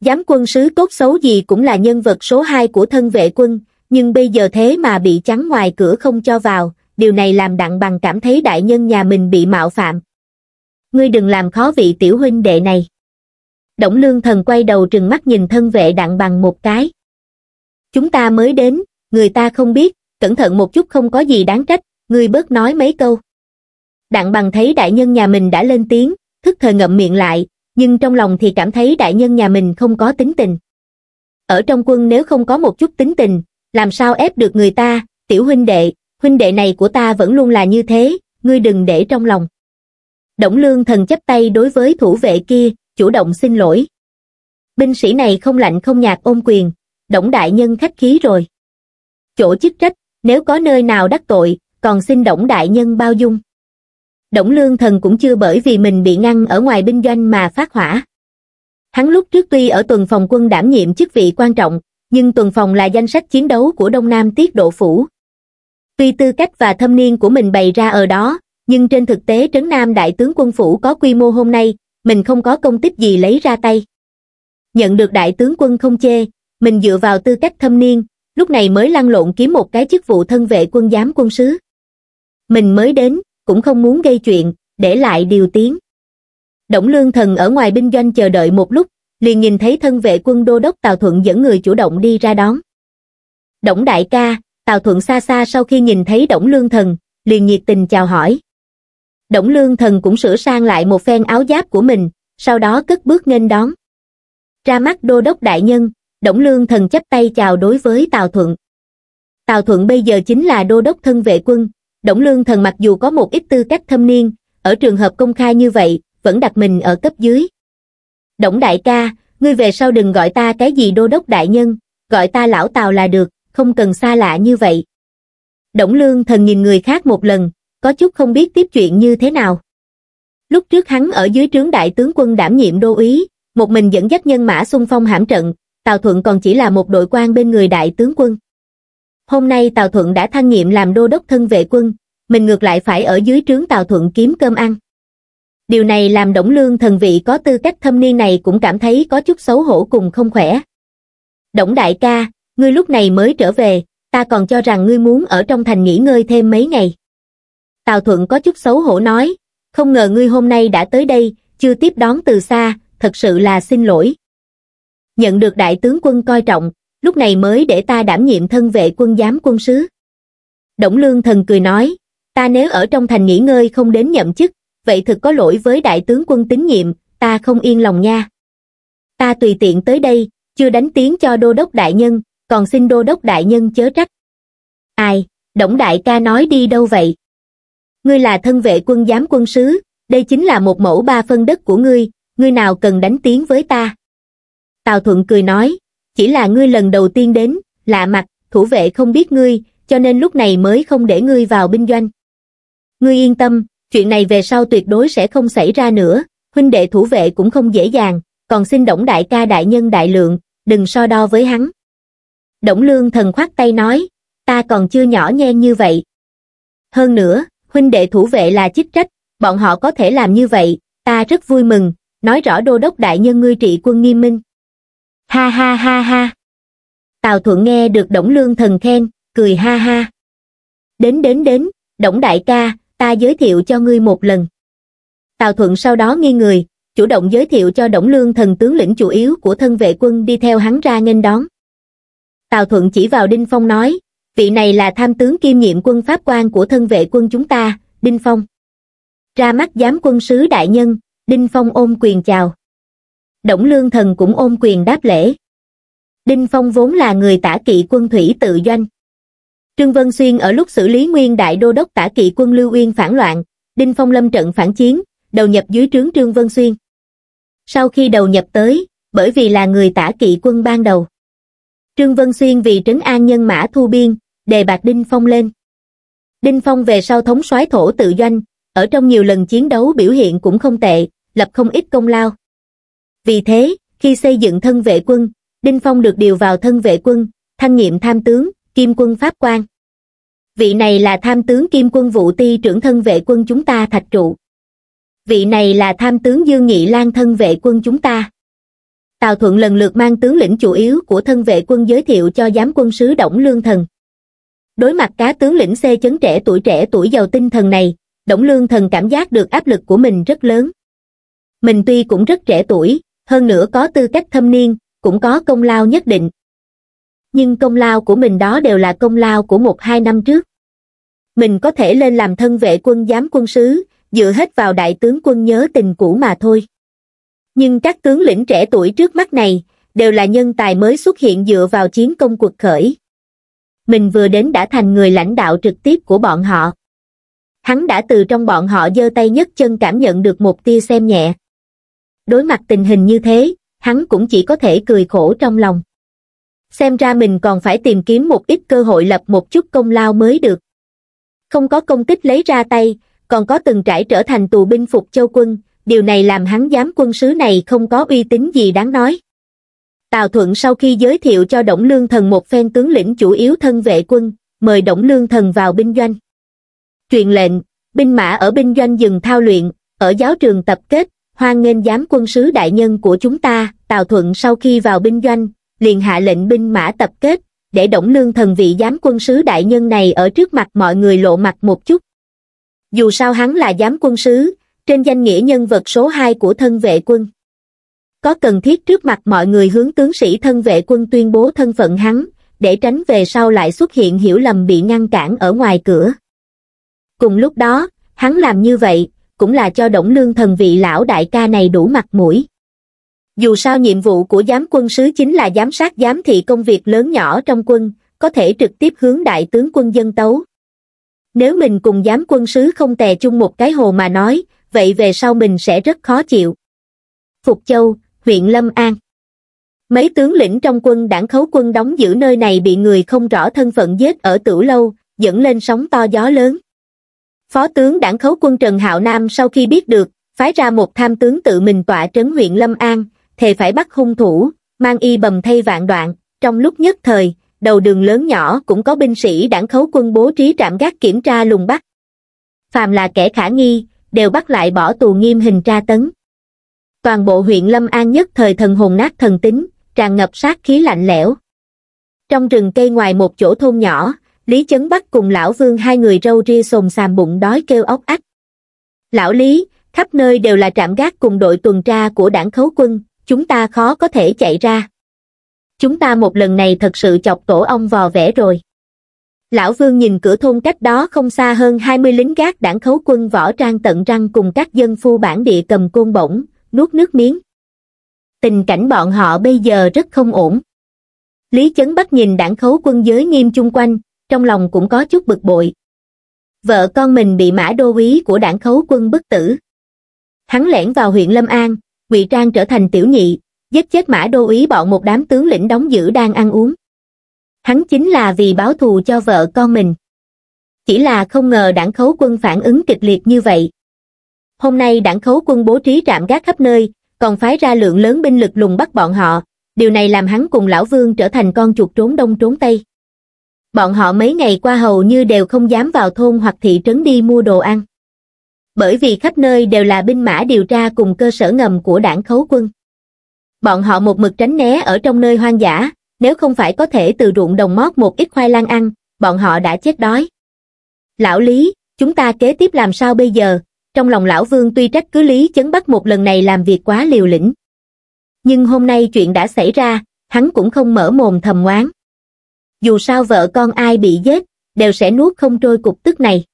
giám quân sứ tốt xấu gì cũng là nhân vật số hai của thân vệ quân nhưng bây giờ thế mà bị chắn ngoài cửa không cho vào điều này làm đặng bằng cảm thấy đại nhân nhà mình bị mạo phạm ngươi đừng làm khó vị tiểu huynh đệ này đổng lương thần quay đầu trừng mắt nhìn thân vệ đặng bằng một cái chúng ta mới đến, người ta không biết, cẩn thận một chút không có gì đáng trách, ngươi bớt nói mấy câu. Đặng bằng thấy đại nhân nhà mình đã lên tiếng, thức thời ngậm miệng lại, nhưng trong lòng thì cảm thấy đại nhân nhà mình không có tính tình. Ở trong quân nếu không có một chút tính tình, làm sao ép được người ta, tiểu huynh đệ, huynh đệ này của ta vẫn luôn là như thế, ngươi đừng để trong lòng. đổng lương thần chấp tay đối với thủ vệ kia, chủ động xin lỗi. Binh sĩ này không lạnh không nhạt ôm quyền, Đổng Đại Nhân khách khí rồi. Chỗ chức trách, nếu có nơi nào đắc tội, còn xin Đổng Đại Nhân bao dung. Đổng Lương Thần cũng chưa bởi vì mình bị ngăn ở ngoài binh doanh mà phát hỏa. Hắn lúc trước tuy ở tuần phòng quân đảm nhiệm chức vị quan trọng, nhưng tuần phòng là danh sách chiến đấu của Đông Nam Tiết Độ Phủ. Tuy tư cách và thâm niên của mình bày ra ở đó, nhưng trên thực tế Trấn Nam Đại tướng quân phủ có quy mô hôm nay, mình không có công tích gì lấy ra tay. Nhận được đại tướng quân không chê, mình dựa vào tư cách thâm niên, lúc này mới lăn lộn kiếm một cái chức vụ thân vệ quân giám quân sứ. Mình mới đến, cũng không muốn gây chuyện, để lại điều tiếng. Đổng lương thần ở ngoài binh doanh chờ đợi một lúc, liền nhìn thấy thân vệ quân đô đốc Tào Thuận dẫn người chủ động đi ra đón. Đổng đại ca, Tào Thuận xa xa sau khi nhìn thấy Đổng lương thần, liền nhiệt tình chào hỏi. Đổng lương thần cũng sửa sang lại một phen áo giáp của mình, sau đó cất bước nghênh đón. Ra mắt đô đốc đại nhân, đổng lương thần chắp tay chào đối với tào thuận tào thuận bây giờ chính là đô đốc thân vệ quân đổng lương thần mặc dù có một ít tư cách thâm niên ở trường hợp công khai như vậy vẫn đặt mình ở cấp dưới đổng đại ca ngươi về sau đừng gọi ta cái gì đô đốc đại nhân gọi ta lão tào là được không cần xa lạ như vậy đổng lương thần nhìn người khác một lần có chút không biết tiếp chuyện như thế nào lúc trước hắn ở dưới trướng đại tướng quân đảm nhiệm đô úy một mình dẫn dắt nhân mã xung phong hãm trận Tào Thuận còn chỉ là một đội quan bên người đại tướng quân. Hôm nay Tào Thuận đã thăng nhiệm làm đô đốc thân vệ quân, mình ngược lại phải ở dưới trướng Tào Thuận kiếm cơm ăn. Điều này làm Đổng Lương thần vị có tư cách thâm niên này cũng cảm thấy có chút xấu hổ cùng không khỏe. Đổng đại ca, ngươi lúc này mới trở về, ta còn cho rằng ngươi muốn ở trong thành nghỉ ngơi thêm mấy ngày. Tào Thuận có chút xấu hổ nói, không ngờ ngươi hôm nay đã tới đây, chưa tiếp đón từ xa, thật sự là xin lỗi nhận được đại tướng quân coi trọng, lúc này mới để ta đảm nhiệm thân vệ quân giám quân sứ. Đổng Lương Thần cười nói, ta nếu ở trong thành nghỉ ngơi không đến nhậm chức, vậy thực có lỗi với đại tướng quân tín nhiệm, ta không yên lòng nha. Ta tùy tiện tới đây, chưa đánh tiếng cho đô đốc đại nhân, còn xin đô đốc đại nhân chớ trách. Ai, Đổng Đại ca nói đi đâu vậy? Ngươi là thân vệ quân giám quân sứ, đây chính là một mẫu ba phân đất của ngươi, ngươi nào cần đánh tiếng với ta tào thuận cười nói chỉ là ngươi lần đầu tiên đến lạ mặt thủ vệ không biết ngươi cho nên lúc này mới không để ngươi vào binh doanh ngươi yên tâm chuyện này về sau tuyệt đối sẽ không xảy ra nữa huynh đệ thủ vệ cũng không dễ dàng còn xin đổng đại ca đại nhân đại lượng đừng so đo với hắn đổng lương thần khoát tay nói ta còn chưa nhỏ nhen như vậy hơn nữa huynh đệ thủ vệ là chức trách bọn họ có thể làm như vậy ta rất vui mừng nói rõ đô đốc đại nhân ngươi trị quân nghiêm minh ha ha ha ha. Tào Thuận nghe được Đổng Lương Thần khen, cười ha ha. Đến đến đến, Đổng Đại ca, ta giới thiệu cho ngươi một lần. Tào Thuận sau đó nghi người, chủ động giới thiệu cho Đổng Lương Thần tướng lĩnh chủ yếu của thân vệ quân đi theo hắn ra nghênh đón. Tào Thuận chỉ vào Đinh Phong nói, vị này là tham tướng kiêm nhiệm quân pháp quan của thân vệ quân chúng ta, Đinh Phong. Ra mắt giám quân sứ đại nhân, Đinh Phong ôm quyền chào. Đổng Lương Thần cũng ôm quyền đáp lễ. Đinh Phong vốn là người tả kỵ quân thủy tự doanh. Trương Vân Xuyên ở lúc xử lý nguyên đại đô đốc tả kỵ quân Lưu Uyên phản loạn, Đinh Phong lâm trận phản chiến, đầu nhập dưới trướng Trương Vân Xuyên. Sau khi đầu nhập tới, bởi vì là người tả kỵ quân ban đầu. Trương Vân Xuyên vì trấn an nhân mã thu biên, đề bạc Đinh Phong lên. Đinh Phong về sau thống soái thổ tự doanh, ở trong nhiều lần chiến đấu biểu hiện cũng không tệ, lập không ít công lao. Vì thế, khi xây dựng thân vệ quân, Đinh Phong được điều vào thân vệ quân, thăng nhiệm tham tướng, kim quân Pháp quan. Vị này là tham tướng kim quân Vũ Ti trưởng thân vệ quân chúng ta Thạch Trụ. Vị này là tham tướng Dương Nghị Lan thân vệ quân chúng ta. Tào Thuận lần lượt mang tướng lĩnh chủ yếu của thân vệ quân giới thiệu cho giám quân sứ Đổng Lương Thần. Đối mặt cá tướng lĩnh xê chấn trẻ tuổi trẻ tuổi giàu tinh thần này, Đổng Lương Thần cảm giác được áp lực của mình rất lớn. Mình tuy cũng rất trẻ tuổi, hơn nữa có tư cách thâm niên cũng có công lao nhất định nhưng công lao của mình đó đều là công lao của một hai năm trước mình có thể lên làm thân vệ quân giám quân sứ dựa hết vào đại tướng quân nhớ tình cũ mà thôi nhưng các tướng lĩnh trẻ tuổi trước mắt này đều là nhân tài mới xuất hiện dựa vào chiến công cuộc khởi mình vừa đến đã thành người lãnh đạo trực tiếp của bọn họ hắn đã từ trong bọn họ giơ tay nhất chân cảm nhận được một tia xem nhẹ Đối mặt tình hình như thế, hắn cũng chỉ có thể cười khổ trong lòng. Xem ra mình còn phải tìm kiếm một ít cơ hội lập một chút công lao mới được. Không có công kích lấy ra tay, còn có từng trải trở thành tù binh phục châu quân, điều này làm hắn giám quân sứ này không có uy tín gì đáng nói. Tào Thuận sau khi giới thiệu cho Đổng Lương Thần một phen tướng lĩnh chủ yếu thân vệ quân, mời Đổng Lương Thần vào binh doanh. Truyền lệnh, binh mã ở binh doanh dừng thao luyện, ở giáo trường tập kết, hoan nghênh giám quân sứ đại nhân của chúng ta, Tào Thuận sau khi vào binh doanh, liền hạ lệnh binh mã tập kết, để động Lương thần vị giám quân sứ đại nhân này ở trước mặt mọi người lộ mặt một chút. Dù sao hắn là giám quân sứ, trên danh nghĩa nhân vật số 2 của thân vệ quân. Có cần thiết trước mặt mọi người hướng tướng sĩ thân vệ quân tuyên bố thân phận hắn, để tránh về sau lại xuất hiện hiểu lầm bị ngăn cản ở ngoài cửa. Cùng lúc đó, hắn làm như vậy, cũng là cho Đổng Lương thần vị lão đại ca này đủ mặt mũi. Dù sao nhiệm vụ của giám quân sứ chính là giám sát giám thị công việc lớn nhỏ trong quân, có thể trực tiếp hướng đại tướng quân dân tấu. Nếu mình cùng giám quân sứ không tè chung một cái hồ mà nói, vậy về sau mình sẽ rất khó chịu. Phục Châu, huyện Lâm An Mấy tướng lĩnh trong quân đảng khấu quân đóng giữ nơi này bị người không rõ thân phận giết ở tử lâu, dẫn lên sóng to gió lớn. Phó tướng đảng khấu quân Trần Hạo Nam sau khi biết được, phái ra một tham tướng tự mình tọa trấn huyện Lâm An, thề phải bắt hung thủ, mang y bầm thay vạn đoạn, trong lúc nhất thời, đầu đường lớn nhỏ cũng có binh sĩ đảng khấu quân bố trí trạm gác kiểm tra lùng bắt. Phàm là kẻ khả nghi, đều bắt lại bỏ tù nghiêm hình tra tấn. Toàn bộ huyện Lâm An nhất thời thần hồn nát thần tính, tràn ngập sát khí lạnh lẽo. Trong rừng cây ngoài một chỗ thôn nhỏ, Lý Chấn Bắc cùng Lão Vương hai người râu ria sồn sàm bụng đói kêu ốc ách. Lão Lý, khắp nơi đều là trạm gác cùng đội tuần tra của đảng khấu quân, chúng ta khó có thể chạy ra. Chúng ta một lần này thật sự chọc tổ ông vò vẽ rồi. Lão Vương nhìn cửa thôn cách đó không xa hơn 20 lính gác đảng khấu quân võ trang tận răng cùng các dân phu bản địa cầm côn bổng, nuốt nước miếng. Tình cảnh bọn họ bây giờ rất không ổn. Lý Chấn Bắc nhìn đảng khấu quân giới nghiêm chung quanh, trong lòng cũng có chút bực bội. Vợ con mình bị mã đô quý của đảng khấu quân bức tử. Hắn lẻn vào huyện Lâm An, ngụy trang trở thành tiểu nhị, giết chết mã đô quý bọn một đám tướng lĩnh đóng giữ đang ăn uống. Hắn chính là vì báo thù cho vợ con mình. Chỉ là không ngờ đảng khấu quân phản ứng kịch liệt như vậy. Hôm nay đảng khấu quân bố trí trạm gác khắp nơi, còn phái ra lượng lớn binh lực lùng bắt bọn họ, điều này làm hắn cùng lão vương trở thành con chuột trốn đông trốn tây bọn họ mấy ngày qua hầu như đều không dám vào thôn hoặc thị trấn đi mua đồ ăn. Bởi vì khắp nơi đều là binh mã điều tra cùng cơ sở ngầm của đảng khấu quân. Bọn họ một mực tránh né ở trong nơi hoang dã, nếu không phải có thể từ ruộng đồng mót một ít khoai lang ăn, bọn họ đã chết đói. Lão Lý, chúng ta kế tiếp làm sao bây giờ? Trong lòng Lão Vương tuy trách cứ Lý chấn bắt một lần này làm việc quá liều lĩnh. Nhưng hôm nay chuyện đã xảy ra, hắn cũng không mở mồm thầm ngoán dù sao vợ con ai bị giết, đều sẽ nuốt không trôi cục tức này.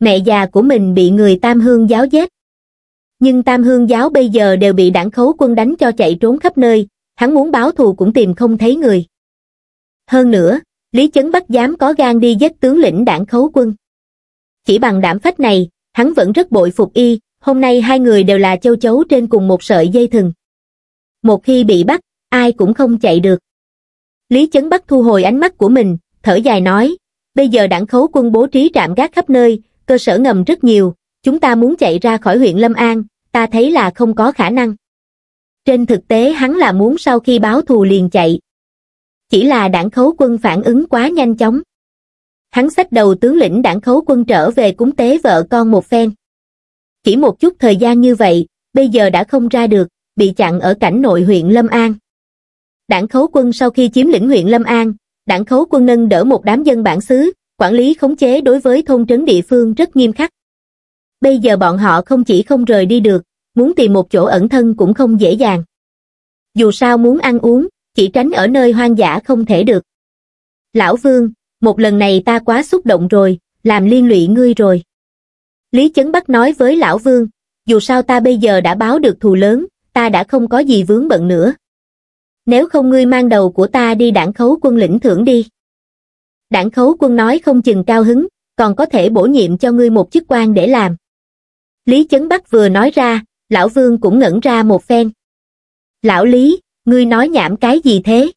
Mẹ già của mình bị người Tam Hương giáo giết. Nhưng Tam Hương giáo bây giờ đều bị đảng khấu quân đánh cho chạy trốn khắp nơi, hắn muốn báo thù cũng tìm không thấy người. Hơn nữa, Lý Chấn Bắc dám có gan đi giết tướng lĩnh đảng khấu quân. Chỉ bằng đảm phách này, hắn vẫn rất bội phục y, hôm nay hai người đều là châu chấu trên cùng một sợi dây thừng. Một khi bị bắt, ai cũng không chạy được. Lý Chấn Bắc thu hồi ánh mắt của mình, thở dài nói, bây giờ đảng khấu quân bố trí trạm gác khắp nơi, cơ sở ngầm rất nhiều, chúng ta muốn chạy ra khỏi huyện Lâm An, ta thấy là không có khả năng. Trên thực tế hắn là muốn sau khi báo thù liền chạy. Chỉ là đảng khấu quân phản ứng quá nhanh chóng. Hắn sách đầu tướng lĩnh đảng khấu quân trở về cúng tế vợ con một phen. Chỉ một chút thời gian như vậy, bây giờ đã không ra được, bị chặn ở cảnh nội huyện Lâm An đảng khấu quân sau khi chiếm lĩnh huyện Lâm An, đảng khấu quân nâng đỡ một đám dân bản xứ, quản lý khống chế đối với thôn trấn địa phương rất nghiêm khắc. Bây giờ bọn họ không chỉ không rời đi được, muốn tìm một chỗ ẩn thân cũng không dễ dàng. Dù sao muốn ăn uống, chỉ tránh ở nơi hoang dã không thể được. Lão Vương, một lần này ta quá xúc động rồi, làm liên lụy ngươi rồi. Lý Chấn Bắc nói với Lão Vương, dù sao ta bây giờ đã báo được thù lớn, ta đã không có gì vướng bận nữa, nếu không ngươi mang đầu của ta đi đảng khấu quân lĩnh thưởng đi. Đảng khấu quân nói không chừng cao hứng, còn có thể bổ nhiệm cho ngươi một chức quan để làm. Lý Chấn Bắc vừa nói ra, Lão Vương cũng ngẩn ra một phen. Lão Lý, ngươi nói nhảm cái gì thế?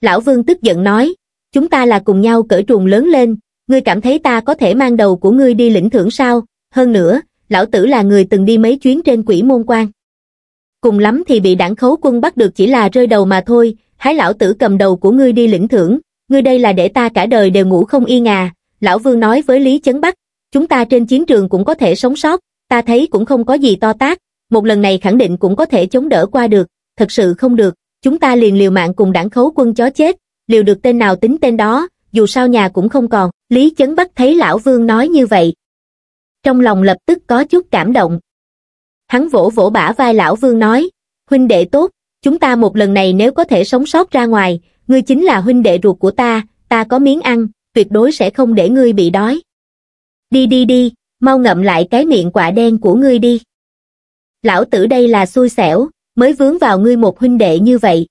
Lão Vương tức giận nói, chúng ta là cùng nhau cởi trùng lớn lên, ngươi cảm thấy ta có thể mang đầu của ngươi đi lĩnh thưởng sao? Hơn nữa, lão tử là người từng đi mấy chuyến trên quỷ môn quan cùng lắm thì bị đảng khấu quân bắt được chỉ là rơi đầu mà thôi, hái lão tử cầm đầu của ngươi đi lĩnh thưởng, ngươi đây là để ta cả đời đều ngủ không yên à, lão vương nói với Lý Chấn Bắc, chúng ta trên chiến trường cũng có thể sống sót, ta thấy cũng không có gì to tác, một lần này khẳng định cũng có thể chống đỡ qua được, thật sự không được, chúng ta liền liều mạng cùng đảng khấu quân chó chết, liều được tên nào tính tên đó, dù sao nhà cũng không còn, Lý Chấn Bắc thấy lão vương nói như vậy. Trong lòng lập tức có chút cảm động, Hắn vỗ vỗ bả vai lão vương nói, huynh đệ tốt, chúng ta một lần này nếu có thể sống sót ra ngoài, ngươi chính là huynh đệ ruột của ta, ta có miếng ăn, tuyệt đối sẽ không để ngươi bị đói. Đi đi đi, mau ngậm lại cái miệng quả đen của ngươi đi. Lão tử đây là xui xẻo, mới vướng vào ngươi một huynh đệ như vậy.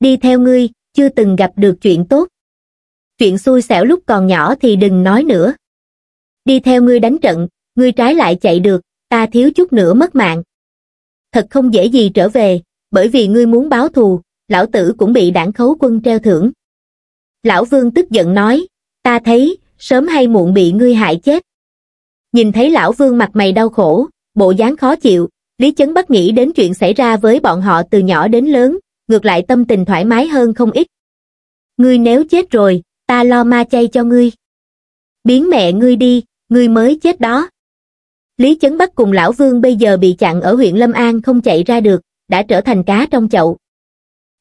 Đi theo ngươi, chưa từng gặp được chuyện tốt. Chuyện xui xẻo lúc còn nhỏ thì đừng nói nữa. Đi theo ngươi đánh trận, ngươi trái lại chạy được, ta thiếu chút nữa mất mạng. Thật không dễ gì trở về, bởi vì ngươi muốn báo thù, lão tử cũng bị đảng khấu quân treo thưởng. Lão Vương tức giận nói, ta thấy, sớm hay muộn bị ngươi hại chết. Nhìn thấy lão Vương mặt mày đau khổ, bộ dáng khó chịu, Lý Chấn bất nghĩ đến chuyện xảy ra với bọn họ từ nhỏ đến lớn, ngược lại tâm tình thoải mái hơn không ít. Ngươi nếu chết rồi, ta lo ma chay cho ngươi. Biến mẹ ngươi đi, ngươi mới chết đó lý chấn bắc cùng lão vương bây giờ bị chặn ở huyện lâm an không chạy ra được đã trở thành cá trong chậu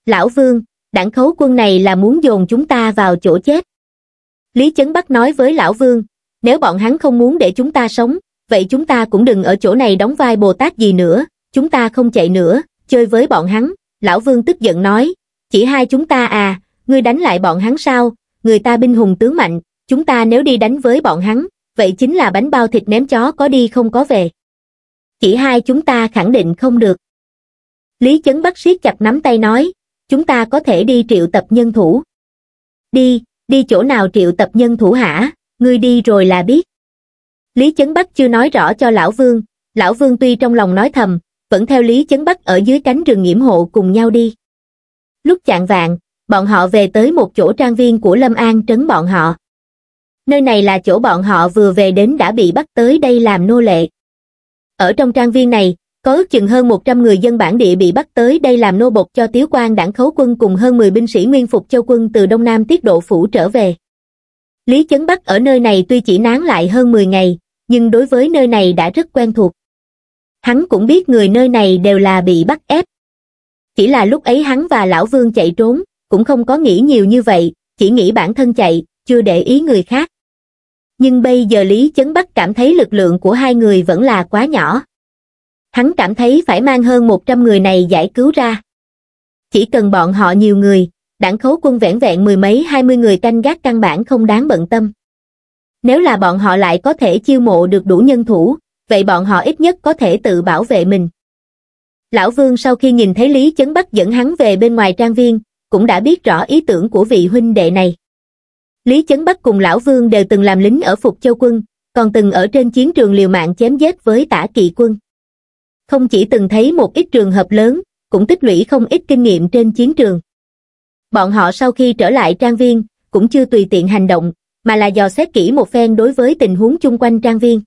lão vương đảng khấu quân này là muốn dồn chúng ta vào chỗ chết lý chấn bắc nói với lão vương nếu bọn hắn không muốn để chúng ta sống vậy chúng ta cũng đừng ở chỗ này đóng vai bồ tát gì nữa chúng ta không chạy nữa chơi với bọn hắn lão vương tức giận nói chỉ hai chúng ta à ngươi đánh lại bọn hắn sao người ta binh hùng tướng mạnh chúng ta nếu đi đánh với bọn hắn vậy chính là bánh bao thịt ném chó có đi không có về. Chỉ hai chúng ta khẳng định không được. Lý Chấn Bắc siết chặt nắm tay nói, chúng ta có thể đi triệu tập nhân thủ. Đi, đi chỗ nào triệu tập nhân thủ hả, ngươi đi rồi là biết. Lý Chấn Bắc chưa nói rõ cho Lão Vương, Lão Vương tuy trong lòng nói thầm, vẫn theo Lý Chấn Bắc ở dưới cánh rừng nghiễm hộ cùng nhau đi. Lúc chạng vạn, bọn họ về tới một chỗ trang viên của Lâm An trấn bọn họ nơi này là chỗ bọn họ vừa về đến đã bị bắt tới đây làm nô lệ. Ở trong trang viên này, có ước chừng hơn 100 người dân bản địa bị bắt tới đây làm nô bộc cho tiếu quan đảng khấu quân cùng hơn 10 binh sĩ nguyên phục châu quân từ Đông Nam tiết độ phủ trở về. Lý Chấn Bắc ở nơi này tuy chỉ nán lại hơn 10 ngày, nhưng đối với nơi này đã rất quen thuộc. Hắn cũng biết người nơi này đều là bị bắt ép. Chỉ là lúc ấy hắn và Lão Vương chạy trốn, cũng không có nghĩ nhiều như vậy, chỉ nghĩ bản thân chạy, chưa để ý người khác nhưng bây giờ lý chấn bắc cảm thấy lực lượng của hai người vẫn là quá nhỏ hắn cảm thấy phải mang hơn một trăm người này giải cứu ra chỉ cần bọn họ nhiều người đảng khấu quân vẹn vẹn mười mấy hai mươi người canh gác căn bản không đáng bận tâm nếu là bọn họ lại có thể chiêu mộ được đủ nhân thủ vậy bọn họ ít nhất có thể tự bảo vệ mình lão vương sau khi nhìn thấy lý chấn bắc dẫn hắn về bên ngoài trang viên cũng đã biết rõ ý tưởng của vị huynh đệ này lý chấn bắc cùng lão vương đều từng làm lính ở phục châu quân còn từng ở trên chiến trường liều mạng chém giết với tả kỵ quân không chỉ từng thấy một ít trường hợp lớn cũng tích lũy không ít kinh nghiệm trên chiến trường bọn họ sau khi trở lại trang viên cũng chưa tùy tiện hành động mà là dò xét kỹ một phen đối với tình huống chung quanh trang viên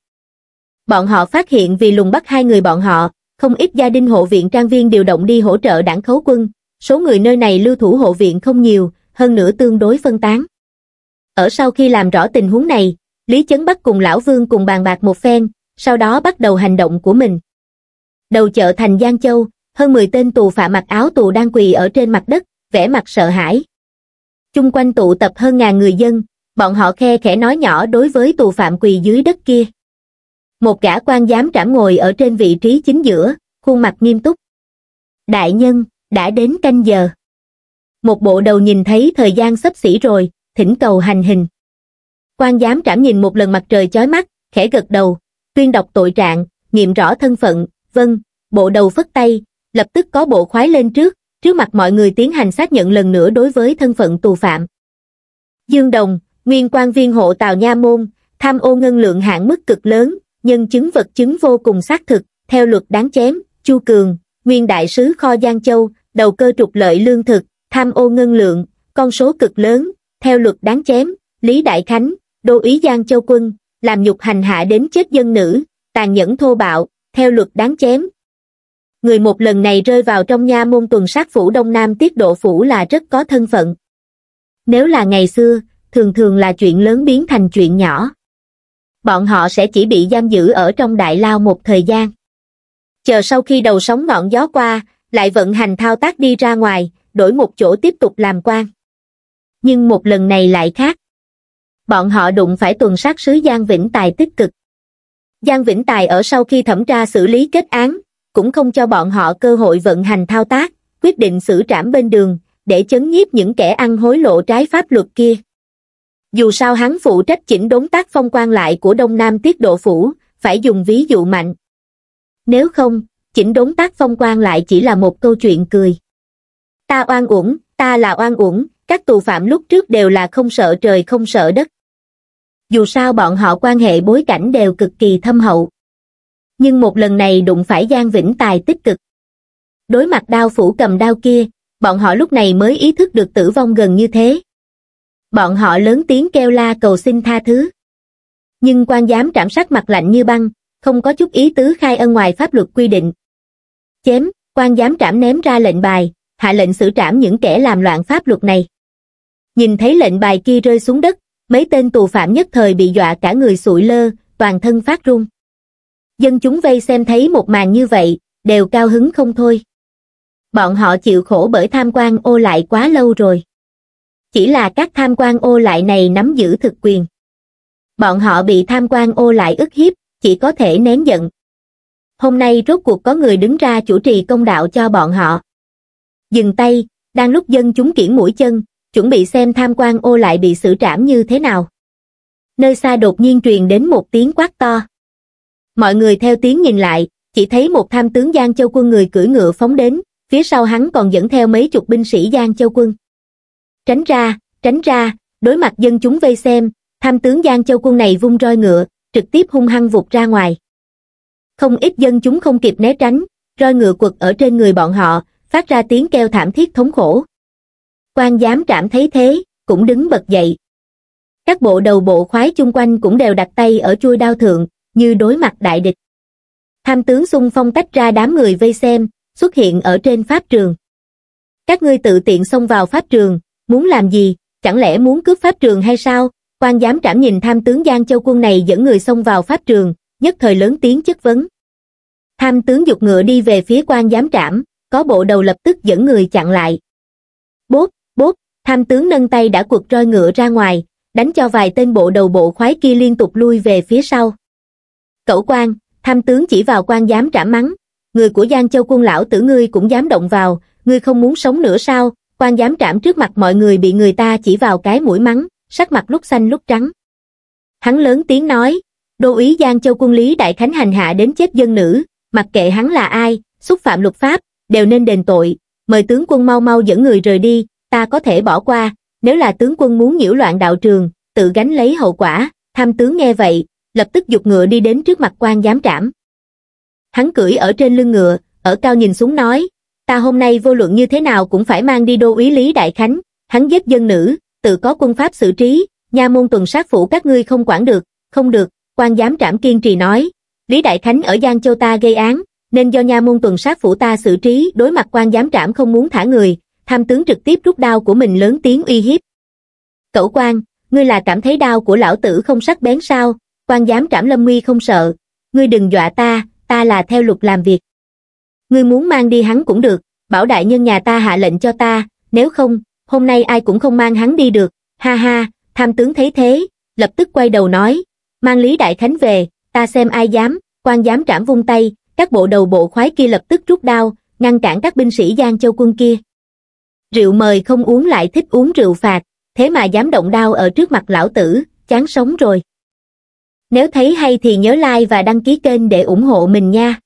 bọn họ phát hiện vì lùng bắt hai người bọn họ không ít gia đình hộ viện trang viên điều động đi hỗ trợ đảng khấu quân số người nơi này lưu thủ hộ viện không nhiều hơn nữa tương đối phân tán ở sau khi làm rõ tình huống này, Lý Chấn Bắc cùng Lão Vương cùng bàn bạc một phen, sau đó bắt đầu hành động của mình. Đầu chợ thành Giang Châu, hơn 10 tên tù phạm mặc áo tù đang quỳ ở trên mặt đất, vẻ mặt sợ hãi. Chung quanh tụ tập hơn ngàn người dân, bọn họ khe khẽ nói nhỏ đối với tù phạm quỳ dưới đất kia. Một gã quan giám trảm ngồi ở trên vị trí chính giữa, khuôn mặt nghiêm túc. Đại nhân, đã đến canh giờ. Một bộ đầu nhìn thấy thời gian sắp xỉ rồi, thỉnh cầu hành hình. Quan giám trảm nhìn một lần mặt trời chói mắt, khẽ gật đầu, tuyên đọc tội trạng, nghiệm rõ thân phận, vâng, bộ đầu phất tay, lập tức có bộ khoái lên trước, trước mặt mọi người tiến hành xác nhận lần nữa đối với thân phận tù phạm. Dương Đồng, nguyên quan viên hộ Tào Nha Môn, tham ô ngân lượng hạn mức cực lớn, nhân chứng vật chứng vô cùng xác thực, theo luật đáng chém, Chu Cường, nguyên đại sứ kho Giang Châu, đầu cơ trục lợi lương thực, tham ô ngân lượng, con số cực lớn, theo luật đáng chém lý đại khánh đô ý giang châu quân làm nhục hành hạ đến chết dân nữ tàn nhẫn thô bạo theo luật đáng chém người một lần này rơi vào trong nha môn tuần sát phủ đông nam tiết độ phủ là rất có thân phận nếu là ngày xưa thường thường là chuyện lớn biến thành chuyện nhỏ bọn họ sẽ chỉ bị giam giữ ở trong đại lao một thời gian chờ sau khi đầu sóng ngọn gió qua lại vận hành thao tác đi ra ngoài đổi một chỗ tiếp tục làm quan nhưng một lần này lại khác. Bọn họ đụng phải tuần sát sứ Giang Vĩnh Tài tích cực. Giang Vĩnh Tài ở sau khi thẩm tra xử lý kết án, cũng không cho bọn họ cơ hội vận hành thao tác, quyết định xử trảm bên đường, để chấn nhiếp những kẻ ăn hối lộ trái pháp luật kia. Dù sao hắn phụ trách chỉnh đốn tác phong quan lại của Đông Nam Tiết Độ Phủ, phải dùng ví dụ mạnh. Nếu không, chỉnh đốn tác phong quan lại chỉ là một câu chuyện cười. Ta oan uổng, ta là oan uổng, các tù phạm lúc trước đều là không sợ trời không sợ đất. Dù sao bọn họ quan hệ bối cảnh đều cực kỳ thâm hậu. Nhưng một lần này đụng phải Giang Vĩnh Tài tích cực. Đối mặt đao phủ cầm đao kia, bọn họ lúc này mới ý thức được tử vong gần như thế. Bọn họ lớn tiếng kêu la cầu xin tha thứ. Nhưng quan giám trảm sát mặt lạnh như băng, không có chút ý tứ khai ân ngoài pháp luật quy định. Chém, quan giám trảm ném ra lệnh bài, hạ lệnh xử trảm những kẻ làm loạn pháp luật này nhìn thấy lệnh bài kia rơi xuống đất mấy tên tù phạm nhất thời bị dọa cả người sụi lơ toàn thân phát run dân chúng vây xem thấy một màn như vậy đều cao hứng không thôi bọn họ chịu khổ bởi tham quan ô lại quá lâu rồi chỉ là các tham quan ô lại này nắm giữ thực quyền bọn họ bị tham quan ô lại ức hiếp chỉ có thể nén giận hôm nay rốt cuộc có người đứng ra chủ trì công đạo cho bọn họ dừng tay đang lúc dân chúng kiển mũi chân chuẩn bị xem tham quan ô lại bị xử trảm như thế nào. Nơi xa đột nhiên truyền đến một tiếng quát to. Mọi người theo tiếng nhìn lại, chỉ thấy một tham tướng Giang Châu Quân người cưỡi ngựa phóng đến, phía sau hắn còn dẫn theo mấy chục binh sĩ Giang Châu Quân. Tránh ra, tránh ra, đối mặt dân chúng vây xem, tham tướng Giang Châu Quân này vung roi ngựa, trực tiếp hung hăng vụt ra ngoài. Không ít dân chúng không kịp né tránh, roi ngựa quật ở trên người bọn họ, phát ra tiếng kêu thảm thiết thống khổ quan giám cảm thấy thế cũng đứng bật dậy các bộ đầu bộ khoái chung quanh cũng đều đặt tay ở chui đao thượng như đối mặt đại địch tham tướng xung phong tách ra đám người vây xem xuất hiện ở trên pháp trường các ngươi tự tiện xông vào pháp trường muốn làm gì chẳng lẽ muốn cướp pháp trường hay sao quan giám trảm nhìn tham tướng giang châu quân này dẫn người xông vào pháp trường nhất thời lớn tiếng chất vấn tham tướng dục ngựa đi về phía quan giám trảm có bộ đầu lập tức dẫn người chặn lại Bốp! tham tướng nâng tay đã quật roi ngựa ra ngoài đánh cho vài tên bộ đầu bộ khoái kia liên tục lui về phía sau cẩu quan tham tướng chỉ vào quan dám trả mắng người của giang châu quân lão tử ngươi cũng dám động vào ngươi không muốn sống nữa sao quan dám trảm trước mặt mọi người bị người ta chỉ vào cái mũi mắng sắc mặt lúc xanh lúc trắng hắn lớn tiếng nói đô úy giang châu quân lý đại khánh hành hạ đến chết dân nữ mặc kệ hắn là ai xúc phạm luật pháp đều nên đền tội mời tướng quân mau mau dẫn người rời đi ta có thể bỏ qua, nếu là tướng quân muốn nhiễu loạn đạo trường, tự gánh lấy hậu quả, tham tướng nghe vậy, lập tức dục ngựa đi đến trước mặt quan giám trảm. Hắn cưỡi ở trên lưng ngựa, ở cao nhìn xuống nói, ta hôm nay vô luận như thế nào cũng phải mang đi đô úy lý đại khánh, hắn giết dân nữ, tự có quân pháp xử trí, nha môn tuần sát phủ các ngươi không quản được, không được, quan giám trảm kiên trì nói, lý đại khánh ở Giang Châu ta gây án, nên do nha môn tuần sát phủ ta xử trí đối mặt quan giám trảm không muốn thả người, tham tướng trực tiếp rút đao của mình lớn tiếng uy hiếp. Cẩu quan, ngươi là cảm thấy đao của lão tử không sắc bén sao, quan dám trảm lâm nguy không sợ, ngươi đừng dọa ta, ta là theo luật làm việc. Ngươi muốn mang đi hắn cũng được, bảo đại nhân nhà ta hạ lệnh cho ta, nếu không, hôm nay ai cũng không mang hắn đi được, ha ha, tham tướng thấy thế, lập tức quay đầu nói, mang Lý Đại Khánh về, ta xem ai dám, quan dám trảm vung tay, các bộ đầu bộ khoái kia lập tức rút đao, ngăn cản các binh sĩ Giang Châu quân kia. Rượu mời không uống lại thích uống rượu phạt, thế mà dám động đao ở trước mặt lão tử, chán sống rồi. Nếu thấy hay thì nhớ like và đăng ký kênh để ủng hộ mình nha.